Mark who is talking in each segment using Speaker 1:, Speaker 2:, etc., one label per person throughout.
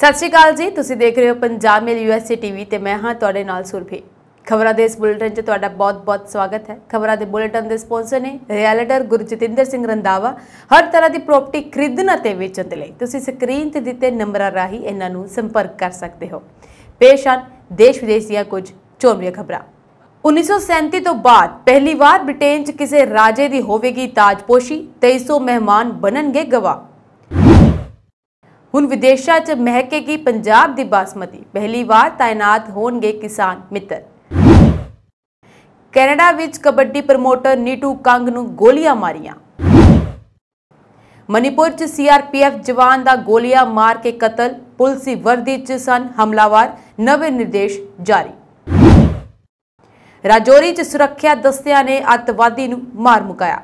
Speaker 1: ਸਤਿ ਸ਼੍ਰੀ ਅਕਾਲ ਜੀ ਤੁਸੀਂ ਦੇਖ ਰਹੇ ਹੋ ਪੰਜਾਬ ਮੇਲ ਯੂਐਸਏ ਟੀਵੀ ਤੇ ਮੈਂ ਹਾਂ ਤੁਹਾਡੇ ਨਾਲ ਸੁਰਭੀ ਖਬਰਾਂ ਦੇ ਇਸ ਬੁਲੇਟਿਨ 'ਚ ਤੁਹਾਡਾ ਬਹੁਤ-ਬਹੁਤ ਸਵਾਗਤ ਹੈ ਖਬਰਾਂ ਦੇ ਬੁਲੇਟਿਨ ਦੇ ਸਪਾਂਸਰ ਨੇ ਰਿਐਲਟਰ ਗੁਰਜਤਿੰਦਰ ਸਿੰਘ ਰੰਦਾਵਾ ਹਰ ਤਰ੍ਹਾਂ ਦੀ ਪ੍ਰਾਪਰਟੀ ਖਰੀਦਣ ਅਤੇ ਵੇਚਣ ਦੇ ਲਈ ਤੁਸੀਂ ਸਕਰੀਨ ਤੇ ਦਿੱਤੇ ਨੰਬਰਾਂ ਰਾਹੀਂ ਇਹਨਾਂ ਨੂੰ ਸੰਪਰਕ ਕਰ ਸਕਦੇ ਹੋ ਪੇਸ਼ ਹਨ ਦੇਸ਼ ਵਿਦੇਸ਼ ਦੀਆਂ ਕੁਝ ਚੋਰੀਆਂ ਖਬਰਾਂ 1937 ਤੋਂ ਬਾਅਦ ਪਹਿਲੀ ਵਾਰ ਬ੍ਰਿਟੇਨ 'ਚ ਕਿਸੇ ਰਾਜੇ ਦੀ ਹੋਵੇਗੀ ਤਾਜਪੋਸ਼ੀ 2300 ਮਹਿਮਾਨ ਬਣਨਗੇ ਗਵਾਹ ਹੁਣ ਵਿਦੇਸ਼ਾਂ 'ਚ ਮਹਿਕੇਗੀ ਪੰਜਾਬ ਦੀ ਬਾਸਮਤੀ ਪਹਿਲੀ ਵਾਰ ਤਾਇਨਾਤ ਹੋਣਗੇ ਕਿਸਾਨ ਮਿੱਤਰ ਕੈਨੇਡਾ ਵਿੱਚ ਕਬੱਡੀ ਪ੍ਰਮੋਟਰ ਨੀਟੂ ਕੰਗ ਨੂੰ ਗੋਲੀਆਂ ਮਾਰੀਆਂ ਮਨੀਪੁਰ 'ਚ ਸੀਆਰਪੀਐਫ ਜਵਾਨ ਦਾ ਗੋਲੀਆਂ ਮਾਰ ਕੇ ਕਤਲ ਪੁਲਸੀ ਵਰਦੀ 'ਚ ਸਨ ਹਮਲਾਵਰ ਨਵੇਂ ਨਿਰਦੇਸ਼ ਜਾਰੀ ਰਾਜੌਰੀ 'ਚ ਸੁਰੱਖਿਆ ਦਸਤਿਆਂ ਨੇ ਅੱਤਵਾਦੀ ਨੂੰ ਮਾਰ ਮੁਕਾਇਆ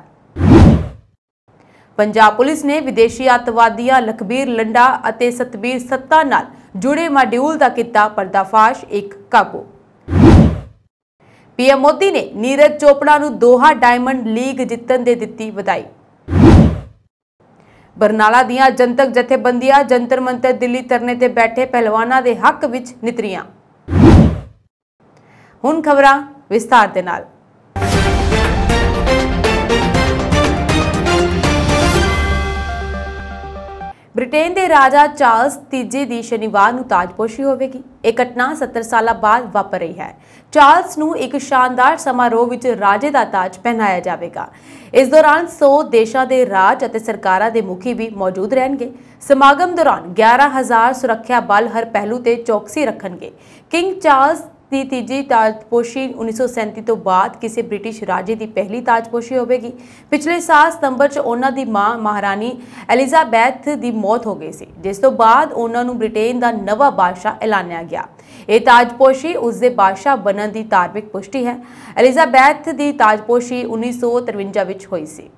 Speaker 1: ਪੰਜਾਬ ਪੁਲਿਸ ਨੇ ਵਿਦੇਸ਼ੀ ਅੱਤਵਾਦੀਆਂ ਲਖਬੀਰ ਲੰਡਾ ਅਤੇ ਸਤਵੀਰ ਸੱਤਾ ਨਾਲ ਜੁੜੇ ਮਾਡਿਊਲ ਦਾ ਕੀਤਾ ਪਰਦਾਫਾਸ਼ ਇੱਕ ਕਾਬੂ ਪੀਐਮ ਮੋਦੀ ਨੇ ਨੀਰਜ ਚੋਪੜਾ ਨੂੰ ਦੋਹਾ ਡਾਇਮੰਡ ਲੀਗ ਜਿੱਤਣ ਦੇ ਦਿੱਤੀ ਵਧਾਈ ਬਰਨਾਲਾ ਦੀਆਂ ਜਨਤਕ ਜਥੇਬੰਦੀਆਂ ਜੰਤਰ ਮੰਤਰ ਦਿੱਲੀ ਤਰਨੇ ਤੇ ਬੈਠੇ ਪਹਿਲਵਾਨਾਂ ਦੇ ਹੱਕ ਵਿੱਚ ਨਿਤਰੀਆਂ ਹੁਣ ਖਬਰਾਂ ਵਿਸਤਾਰ ਦੇ ਨਾਲ ਬ੍ਰਿਟੇਨ ਦੇ ਰਾਜਾ ਚਾਰਲਸ ਤੀਜੇ ਦੀ ਸ਼ਨੀਵਾਰ ਨੂੰ ਤਾਜਪੋਸ਼ੀ ਹੋਵੇਗੀ ਇਹ ਘਟਨਾ 70 ਸਾਲਾਂ ਬਾਅਦ ਵਾਪਰ ਰਹੀ ਹੈ ਚਾਰਲਸ ਨੂੰ ਇੱਕ ਸ਼ਾਨਦਾਰ ਸਮਾਰੋਹ ਵਿੱਚ ਰਾਜੇ ਦਾ ਤਾਜ ਪਹਿਨਾਇਆ ਜਾਵੇਗਾ ਇਸ ਦੌਰਾਨ 100 ਦੇਸ਼ਾਂ ਦੇ ਰਾਜ ਅਤੇ ਸਰਕਾਰਾਂ ਦੇ ਮੁਖੀ ਵੀ ਮੌਜੂਦ ਰਹਿਣਗੇ ਸਮਾਗਮ ਦੌਰਾਨ 11000 ਸੁਰੱਖਿਆ ਬਲ ਹਰ ਪਹਿਲੂ ਤੇ ਚੌਕਸੀ ਰੱਖਣਗੇ ਕਿੰਗ ਚਾਰਲਸ ਦੀ ਤੀਜੀ ਤਾਜਪੋਸ਼ੀ 1937 ਤੋਂ ਬਾਅਦ ਕਿਸੇ ਬ੍ਰਿਟਿਸ਼ ਰਾਜੇ ਦੀ ਪਹਿਲੀ ਤਾਜਪੋਸ਼ੀ ਹੋਵੇਗੀ ਪਿਛਲੇ ਸਾਲ ਸਤੰਬਰ 'ਚ ਉਹਨਾਂ ਦੀ ਮਾਂ ਮਹਾਰਾਣੀ ਐਲਿਜ਼ਾਬੈਥ ਦੀ ਮੌਤ ਹੋ ਗਈ ਸੀ ਜਿਸ ਤੋਂ ਬਾਅਦ ਉਹਨਾਂ ਨੂੰ ਬ੍ਰਿਟੇਨ ਦਾ ਨਵਾਂ ਬਾਦਸ਼ਾਹ ਐਲਾਨਿਆ ਗਿਆ ਇਹ ਤਾਜਪੋਸ਼ੀ ਉਸ ਦੇ ਬਾਦਸ਼ਾਹ ਬਣਨ ਦੀ ਧਾਰਮਿਕ ਪੁਸ਼ਟੀ ਹੈ ਐਲਿਜ਼ਾਬੈਥ ਦੀ ਤਾਜਪੋਸ਼ੀ 1953 ਵਿੱਚ ਹੋਈ ਸੀ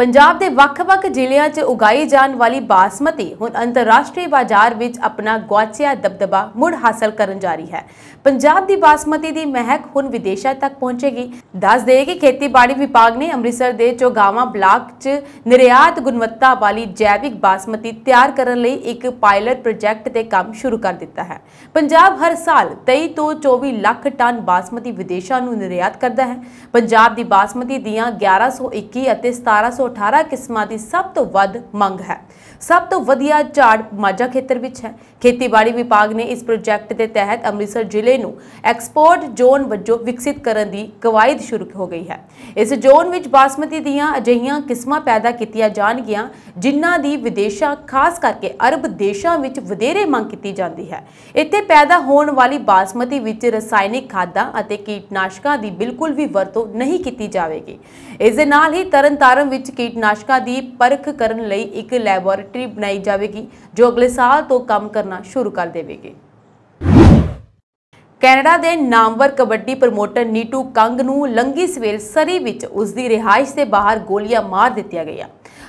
Speaker 1: ਪੰਜਾਬ ਦੇ ਵੱਖ-ਵੱਖ ਜ਼ਿਲ੍ਹਿਆਂ 'ਚ ਉਗਾਈ ਜਾਣ ਵਾਲੀ ਬਾਸਮਤੀ ਹੁਣ ਅੰਤਰਰਾਸ਼ਟਰੀ ਬਾਜ਼ਾਰ ਵਿੱਚ ਆਪਣਾ ਗਵਾਚਿਆ ਦਬਦਬਾ ਮੁੜ ਹਾਸਲ ਕਰਨ ਜਾ ਰਹੀ ਹੈ ਪੰਜਾਬ ਦੀ ਬਾਸਮਤੀ ਦੀ ਮਹਿਕ ਹੁਣ ਵਿਦੇਸ਼ਾਂ ਤੱਕ ਪਹੁੰਚੇਗੀ ਦੱਸ ਦੇ ਕਿ ਖੇਤੀਬਾੜੀ ਵਿਭਾਗ ਨੇ ਅੰਮ੍ਰਿਤਸਰ ਦੇ ਚੋਗਾਵਾ ਬਲਾਕ 'ਚ ਨਿਰਯਾਤ ਗੁਣਵੱਤਾ ਵਾਲੀ ਜੈਵਿਕ ਬਾਸਮਤੀ ਤਿਆਰ ਕਰਨ ਲਈ ਇੱਕ ਪਾਇਲਟ ਪ੍ਰੋਜੈਕਟ ਤੇ ਕੰਮ ਸ਼ੁਰੂ ਕਰ ਦਿੱਤਾ ਹੈ ਪੰਜਾਬ ਹਰ ਸਾਲ 23 ਤੋਂ 24 ਲੱਖ ਟਨ ਬਾਸਮਤੀ ਵਿਦੇਸ਼ਾਂ ਨੂੰ ਨਿਰਯਾਤ ਕਰਦਾ ਹੈ ਪੰਜਾਬ ਦੀ ਬਾਸਮਤੀ ਦੀਆਂ 1121 ਅਤੇ 1700 118 ਕਿਸਮਾਂ ਦੀ ਸਭ ਤੋਂ ਵੱਧ ਮੰਗ ਹੈ ਸਭ ਤੋਂ ਵਧੀਆ ਝਾੜ ਮਾਝਾ ਖੇਤਰ ਵਿੱਚ ਹੈ ਖੇਤੀਬਾੜੀ ਵਿਭਾਗ ਨੇ ਇਸ ਪ੍ਰੋਜੈਕਟ ਦੇ ਤਹਿਤ ਅੰਮ੍ਰਿਤਸਰ ਜ਼ਿਲ੍ਹੇ ਨੂੰ ਐਕਸਪੋਰਟ ਜ਼ੋਨ ਵਜੋਂ ਵਿਕਸਿਤ ਕਰਨ ਦੀ ਕਵਾਇਦ ਸ਼ੁਰੂ ਹੋ ਗਈ ਹੈ ਇਸ ਜ਼ੋਨ ਵਿੱਚ ਬਾਸਮਤੀ ਦੀਆਂ ਅਜਿਹੀਆਂ ਕਿਸਮਾਂ ਪੈਦਾ ਕੀਤੀਆਂ ਜਾਣਗੀਆਂ ਜਿਨ੍ਹਾਂ ਦੀ ਵਿਦੇਸ਼ਾਂ ਖਾਸ ਕਰਕੇ ਅਰਬ ਦੇਸ਼ਾਂ ਵਿੱਚ ਵਧੇਰੇ ਮੰਗ ਕੀਤੀ ਜਾਂਦੀ ਹੈ ਇੱਥੇ ਪੈਦਾ ਹੋਣ ਵਾਲੀ ਬਾਸਮਤੀ ਵਿੱਚ ਰਸਾਇਣਿਕ ਖਾਦਾਂ ਅਤੇ ਕੀਟਨਾਸ਼ਕਾਂ ਦੀ ਬਿਲਕੁਲ ਵੀ ਵਰਤੋਂ ਨਹੀਂ ਕੀਤੀ ਜਾਵੇਗੀ ਇਸ ਦੇ ਨਾਲ ਹੀ ਤਰਨਤਾਰਨ ਵਿੱਚ ਕੀਟਨਾਸ਼ਕਾਂ ਦੀ ਪਰਖ ਕਰਨ ਲਈ ਇੱਕ ਲੈਬੋਰੇਟਰੀ ਫੈਕਟਰੀ ਬਣਾਈ ਜਾਵੇਗੀ ਜੋ ਅਗਲੇ ਸਾਲ ਤੋਂ ਕੰਮ ਕਰਨਾ ਸ਼ੁਰੂ ਕਰ ਦੇਵੇਗੀ ਕੈਨੇਡਾ ਦੇ ਨਾਮਵਰ ਕਬੱਡੀ ਪ੍ਰਮੋਟਰ ਨੀਟੂ ਕੰਗ ਨੂੰ ਲੰਗੀ ਸਵੇਰ ਸਰੀ ਵਿੱਚ ਉਸ ਦੀ ਰਿਹਾਇਸ਼ ਦੇ ਬਾਹਰ ਗੋਲੀਆਂ ਮਾਰ ਦਿੱਤੀਆਂ ਗਈਆਂ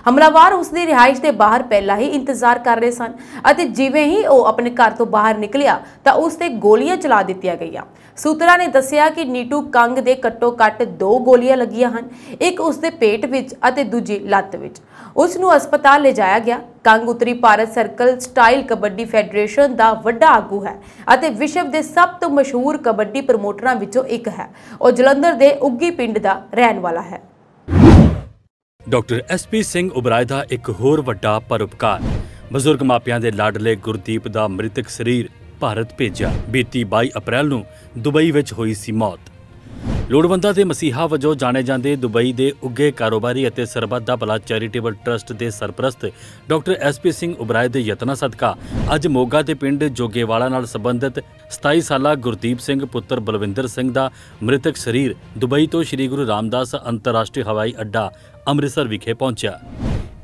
Speaker 1: ਹਮਲਾਵਰ ਉਸ ਦੀ ਰਿਹਾਇਸ਼ ਦੇ ਬਾਹਰ ਪਹਿਲਾਂ ਹੀ ਇੰਤਜ਼ਾਰ ਕਰ ਰਹੇ ਸਨ ਅਤੇ ਜਿਵੇਂ ਹੀ ਉਹ ਆਪਣੇ ਘਰ ਤੋਂ ਬਾਹਰ ਨਿਕਲਿਆ ਤਾਂ ਉਸ ਤੇ ਗੋਲੀਆਂ ਚਲਾ ਦਿੱਤੀਆਂ ਗਈਆਂ ਸੂਤਰਾ ਨੇ ਦੱਸਿਆ ਕਿ ਨੀਟੂ ਕੰਗ ਦੇ ਕੱਟੋ ਕੱਟ ਦੋ ਗੋਲੀਆਂ ਲੱਗੀਆਂ ਹਨ ਇੱਕ ਉਸ ਦੇ ਪੇਟ ਵਿੱਚ ਅਤੇ ਦੂਜੀ ਲੱਤ ਵਿੱਚ ਉਸ ਨੂੰ ਹਸਪਤਾਲ ਲਿਜਾਇਆ ਗਿਆ ਕੰਗ ਉਤਰੀ Bharat circle style kabaddi federation ਦਾ ਵੱਡਾ ਆਗੂ ਹੈ ਅਤੇ ਵਿਸ਼ਵ ਦੇ ਸਭ ਤੋਂ ਮਸ਼ਹੂਰ ਕਬੱਡੀ ਪ੍ਰਮੋਟਰਾਂ ਵਿੱਚੋਂ ਇੱਕ ਹੈ ਉਹ ਜਲੰਧਰ ਦੇ ਉੱਗੀ ਪਿੰਡ ਦਾ ਰਹਿਣ ਵਾਲਾ ਹੈ
Speaker 2: ਡਾਕਟਰ ਐਸਪੀ ਸਿੰਘ ਉਬਰਾਏ ਦਾ ਇੱਕ ਹੋਰ ਵੱਡਾ ਪਰਉਪਕਾਰ ਬਜ਼ੁਰਗ ਮਾਪਿਆਂ ਦੇ ਲਾਡਲੇ ਗੁਰਦੀਪ ਦਾ ਮ੍ਰਿਤਕ ਸਰੀਰ ਭਾਰਤ ਭੇਜਿਆ ਬੀਤੀ 22 ਅਪ੍ਰੈਲ ਨੂੰ ਦੁਬਈ ਵਿੱਚ ਹੋਈ ਸੀ ਮੌਤ ਲੋੜਵੰਦਾਂ ਦੇ ਮਸੀਹਾ ਵਜੋਂ ਜਾਣੇ ਜਾਂਦੇ ਦੁਬਈ ਦੇ ਉੱਗੇ ਕਾਰੋਬਾਰੀ ਅਤੇ ਸਰਬੱਤ ਦਾ ਭਲਾ ਚੈਰੀਟੇਬਲ ਟਰਸਟ ਦੇ ਸਰਪ੍ਰਸਤ ਡਾਕਟਰ ਐਸਪੀ ਸਿੰਘ ਉਬਰਾਏ ਦੇ ਯਤਨਾਂ ਸਦਕਾ ਅੱਜ ਮੋਗਾ ਦੇ ਪਿੰਡ ਜੋਗੇਵਾਲਾ ਨਾਲ ਸੰਬੰਧਿਤ 27 ਸਾਲਾ ਗੁਰਦੀਪ ਸਿੰਘ ਪੁੱਤਰ ਬਲਵਿੰਦਰ ਸਿੰਘ ਦਾ ਮ੍ਰਿਤਕ ਸਰੀਰ ਦੁਬਈ ਤੋਂ ਸ੍ਰੀ ਗੁਰੂ ਰਾਮਦਾਸ ਅੰਤਰਰਾਸ਼ਟਰੀ ਹਵਾਈ ਅੱਡਾ ਅੰਮ੍ਰਿਤਸਰ ਵਿਖੇ ਪਹੁੰਚਿਆ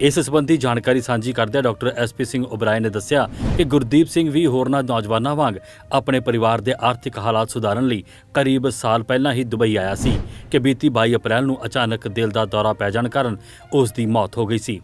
Speaker 2: ਇਸ ਸਬੰਧੀ ਜਾਣਕਾਰੀ ਸਾਂਝੀ ਕਰਦਿਆਂ ਡਾਕਟਰ ਐਸਪੀ ਸਿੰਘ ਉਬਰਾਏ ਨੇ ਦੱਸਿਆ ਕਿ ਗੁਰਦੀਪ ਸਿੰਘ ਵੀ ਹੋਰਨਾਂ ਨੌਜਵਾਨਾਂ ਵਾਂਗ ਆਪਣੇ ਪਰਿਵਾਰ ਦੇ ਆਰਥਿਕ ਹਾਲਾਤ ਸੁਧਾਰਨ ਲਈ ਕਰੀਬ ਸਾਲ ਪਹਿਲਾਂ ਹੀ ਦੁਬਈ ਆਇਆ ਸੀ ਕਿ ਬੀਤੀ 22 ਅਪ੍ਰੈਲ ਨੂੰ ਅਚਾਨਕ ਦਿਲ ਦਾ ਦੌਰਾ ਪੈ ਜਾਣ ਕਾਰਨ ਉਸ ਦੀ ਮੌਤ ਹੋ ਗਈ ਸੀ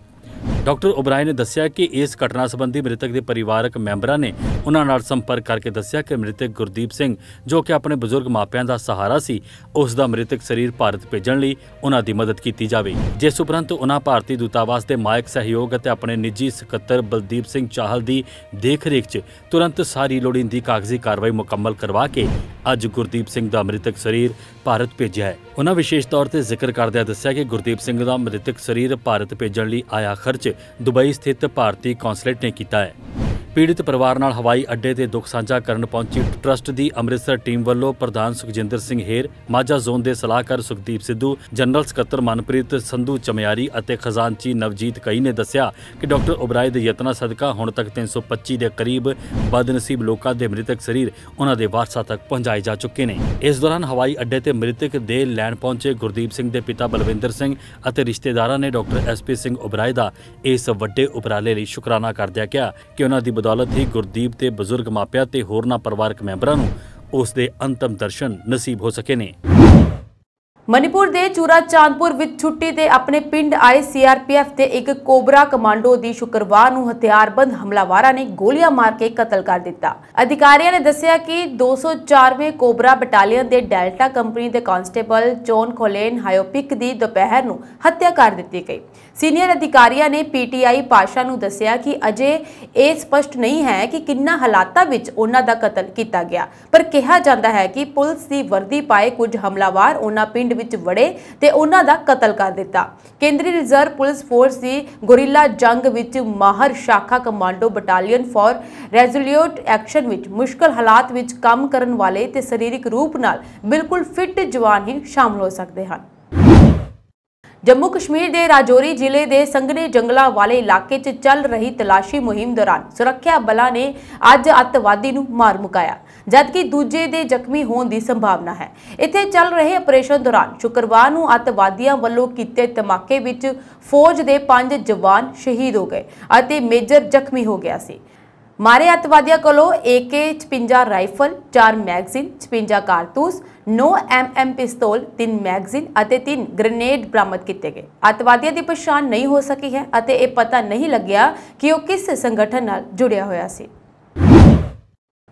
Speaker 2: ਡਾਕਟਰ ਓਬਰਾਏ ਨੇ ਦੱਸਿਆ ਕਿ ਇਸ ਘਟਨਾ ਸੰਬੰਧੀ ਮ੍ਰਿਤਕ ਦੇ ਪਰਿਵਾਰਕ ਮੈਂਬਰਾਂ ਨੇ ਉਹਨਾਂ ਨਾਲ ਸੰਪਰਕ ਕਰਕੇ ਦੱਸਿਆ ਕਿ ਮ੍ਰਿਤਕ ਗੁਰਦੀਪ ਸਿੰਘ ਜੋ ਕਿ ਆਪਣੇ ਬਜ਼ੁਰਗ ਮਾਪਿਆਂ ਦਾ ਸਹਾਰਾ ਸੀ ਉਸ ਦਾ ਮ੍ਰਿਤਕ ਸਰੀਰ ਭਾਰਤ ਭੇਜਣ ਲਈ ਉਹਨਾਂ ਦੀ ਮਦਦ ਕੀਤੀ ਜਾਵੇ ਜਿਸ ਉਪਰੰਤ ਉਹਨਾਂ ਭਾਰਤੀ ਦੂਤਾਵਾਸ ਦੇ ਮਾਇਕ ਸਹਿਯੋਗ ਅਤੇ ਆਪਣੇ ਨਿੱਜੀ ਸਕੱਤਰ ਬਲਦੀਪ ਸਿੰਘ ਚਾਹਲ ਦੀ ਦੇਖਰੇਖ 'ਚ ਤੁਰੰਤ ਸਾਰੀ ਲੋੜੀਂਦੀ ਕਾਗਜ਼ੀ ਕਾਰਵਾਈ ਮੁਕੰਮਲ ਕਰਵਾ ਕੇ ਅੱਜ ਗੁਰਦੀਪ ਸਿੰਘ ਦਾ ਮ੍ਰਿਤਕ ਸਰੀਰ ਭਾਰਤ ਭੇਜਿਆ ਹੈ ਉਹਨਾਂ ਵਿਸ਼ੇਸ਼ ਤੌਰ ਤੇ ਜ਼ਿਕਰ ਕਰਦਿਆਂ ਦੱਸਿਆ ਕਿ ਗੁਰਦੀਪ ਸਿੰਘ ਦਾ ਮ੍ਰਿਤਕ ਸਰੀਰ ਭਾਰਤ ਭੇਜਣ ਲਈ ਆਇਆ ਖਰਚ ਦੁਬਈ ਸਥਿਤ ਭਾਰਤੀ ਕੌਂਸਲੇਟ ਨੇ ਕੀਤਾ ਹੈ ਪੀੜਿਤ ਪਰਿਵਾਰ ਨਾਲ ਹਵਾਈ ਅੱਡੇ ਤੇ ਦੁੱਖ ਸਾਂਝਾ ਕਰਨ ਪਹੁੰਚੀ ਟਰਸਟ ਦੀ ਅੰਮ੍ਰਿਤਸਰ ਟੀਮ ਵੱਲੋਂ ਪ੍ਰਧਾਨ ਸੁਖਜਿੰਦਰ ਸਿੰਘ ਹੇਰ ਮਾਝਾ ਜ਼ੋਨ ਦੇ ਸਲਾਹਕਾਰ ਸੁਖਦੀਪ ਸਿੱਧੂ ਜਨਰਲ ਸਕੱਤਰ ਮਨਪ੍ਰੀਤ ਸੰਧੂ ਚਮਿਆਰੀ ਅਤੇ ਖਜ਼ਾਨਚੀ ਨਵਜੀਤ ਕਈ ਨੇ ਦੱਸਿਆ ਕਿ ਡਾਕਟਰ ਉਬਰਾਏ ਦੇ ਯਤਨਾਂ ਸਦਕਾ ਹੁਣ ਤੱਕ 325 ਦੇ ਕਰੀਬ ਬਦਨਸੀਬ ਲੋਕਾਂ ਦੇ ਮ੍ਰਿਤਕ ਸਰੀਰ ਉਹਨਾਂ ਦੇ ਵਾਰਸਾਂ ਤੱਕ ਪਹੁੰਚਾਏ ਜਾ ਚੁੱਕੇ ਨੇ ਇਸ ਦੌਰਾਨ ਹਵਾਈ ਅੱਡੇ ਤੇ ਮ੍ਰਿਤਕ ਦੇ ਲੈਣ ਪਹੁੰਚੇ ਗੁਰਦੀਪ ਸਿੰਘ ਦੇ ਪਿਤਾ ਬਲਵਿੰਦਰ ਸਿੰਘ ਅਤੇ ਰਿਸ਼ਤੇਦਾਰਾਂ ਨੇ ਡਾਕਟਰ ਐਸਪੀ ਸਿੰਘ ਉਬਰਾਏ ਦਾ ਇਸ ਵੱਡੇ ਉਪਰਾਲੇ ਲਈ ਸ਼ੁਕਰਾਨਾ ਕਰਦਿਆਂ ਕਿਹਾ ਕਿ ਉਹਨਾਂ ਦੀ ਬਦੌਲਤ ਹੀ ਗੁਰਦੀਪ ਤੇ ਬਜ਼ੁਰਗ ਮਾਪਿਆਂ ਤੇ ਹੋਰਨਾਂ ਪਰਿਵਾਰਕ ਮੈਂਬਰਾਂ ਨੂੰ ਉਸ ਦੇ ਅੰਤਮ ਦਰਸ਼ਨ ਨਸੀਬ ਹੋ ਸਕੇ ਨੇ
Speaker 1: ਮਨੀਪੁਰ ਦੇ ਚੂਰਾ ਚਾਂਦਪੁਰ ਵਿੱਚ ਛੁੱਟੀ ਤੇ ਆਪਣੇ ਪਿੰਡ ਆਏ ਸੀਆਰਪੀਐਫ ਦੇ ਇੱਕ ਕੋਬਰਾ ਕਮਾਂਡੋ ਦੀ ਸ਼ੁੱਕਰਵਾਰ ਨੂੰ ਹਥਿਆਰਬੰਦ ਹਮਲਾਵਾਰਾਂ ਨੇ ਗੋਲੀਆਂ ਮਾਰ ਕੇ ਕਤਲ ਕਰ ਦਿੱਤਾ ਅਧਿਕਾਰੀਆਂ ਨੇ ਦੱਸਿਆ ਕਿ 204ਵੇਂ ਕੋਬਰਾ ਬਟਾਲੀਅਨ ਦੇ ਡੈਲਟਾ ਕੰਪਨੀ ਦੇ ਕਾਂਸਟੇਬਲ ਜੌਨ ਕੋਲੇਨ ਹਾਇਓਪਿਕ ਦੀ ਦੁਪਹਿਰ ਨੂੰ ਹੱਤਿਆ ਕਰ ਦਿੱਤੀ ਗਈ ਸੀਨੀਅਰ ਅਧਿਕਾਰੀਆਂ ਨੇ ਪੀਟੀਆਈ ਪਾਸ਼ਾ ਨੂੰ ਦੱਸਿਆ ਕਿ ਅਜੇ ਇਹ ਸਪਸ਼ਟ ਨਹੀਂ ਹੈ ਕਿ ਕਿੰਨਾ ਹਾਲਾਤਾਂ ਵਿੱਚ ਉਹਨਾਂ ਦਾ ਕਤਲ ਕੀਤਾ ਗਿਆ ਪਰ ਕਿਹਾ ਜਾਂਦਾ ਹੈ ਕਿ ਪੁਲਿਸ ਦੀ ਵਰਦੀ ਪਾਏ ਕੁਝ ਹਮਲਾਵਾਰ ਉਹਨਾਂ ਪਿੰਡ ਵਿੱਚ ਵੜੇ ਤੇ ਉਹਨਾਂ ਦਾ ਕਤਲ ਕਰ ਦਿੱਤਾ ਕੇਂਦਰੀ ਰਿਜ਼ਰਵ ਪੁਲਿਸ ਫੋਰਸ ਦੀ ਗੋਰਿਲਾ ਜੰਗ ਵਿੱਚ ਮਾਹਰ ਸ਼ਾਖਾ commando battalion for resolute action ਵਿੱਚ ਮੁਸ਼ਕਲ ਹਾਲਾਤ ਵਿੱਚ ਕੰਮ ਕਰਨ ਵਾਲੇ ਤੇ ਸਰੀਰਕ ਰੂਪ ਨਾਲ ਬਿਲਕੁਲ ਫਿੱਟ ਜਵਾਨ ਹੀ ਸ਼ਾਮਲ ਹੋ ਸਕਦੇ ਹਨ ਜੰਮੂ ਕਸ਼ਮੀਰ ਦੇ ਰਾਜੌਰੀ ਜ਼ਿਲ੍ਹੇ ਦੇ ਸੰਘਣੇ ਜੰਗਲਾਂ ਵਾਲੇ ਇਲਾਕੇ 'ਚ ਚੱਲ ਰਹੀ ਤਲਾਸ਼ੀ ਮੁਹਿੰਮ ਦੌਰਾਨ ਸੁਰੱਖਿਆ ਬਲਾਂ ਨੇ ਅੱਜ ਅੱਤਵਾਦੀ ਨੂੰ ਮਾਰ ਮੁਕਾਇਆ ਜਦਕਿ ਦੂਜੇ ਦੇ ਜ਼ਖਮੀ ਹੋਣ ਦੀ ਸੰਭਾਵਨਾ ਹੈ ਇੱਥੇ ਚੱਲ ਰਹੇ ਆਪਰੇਸ਼ਨ ਦੌਰਾਨ ਸ਼ੁੱਕਰਵਾਰ ਨੂੰ ਅੱਤਵਾਦੀਆਂ ਵੱਲੋਂ ਕੀਤੇ ਧਮਾਕੇ ਵਿੱਚ ਫੌਜ ਦੇ 5 ਜਵਾਨ ਸ਼ਹੀਦ ਹੋ ਗਏ ਅਤੇ ਮੇਜਰ ਜ਼ਖਮੀ ਹੋ ਗਿਆ ਸੀ ਮਾਰੇ ਅੱਤਵਾਦੀਆਂ ਕੋਲੋਂ AK 56 ਰਾਈਫਲ 4 ਮੈਗਜ਼ੀਨ 56 ਕਾਰਤੂਸ 9 ਐਮਐਮ ਪਿਸਤੌਲ 3 ਮੈਗਜ਼ੀਨ ਅਤੇ 3 ਗ੍ਰੇਨੇਡ ਬਰਾਮਦ ਕੀਤੇ ਗਏ ਅਤਵਾਦੀਆਂ ਦੀ ਪਛਾਣ ਨਹੀਂ ਹੋ ਸਕੀ ਹੈ ਅਤੇ ਇਹ ਪਤਾ ਨਹੀਂ ਲੱਗਿਆ ਕਿ ਉਹ ਕਿਸ ਸੰਗਠਨ ਨਾਲ ਜੁੜਿਆ ਹੋਇਆ ਸੀ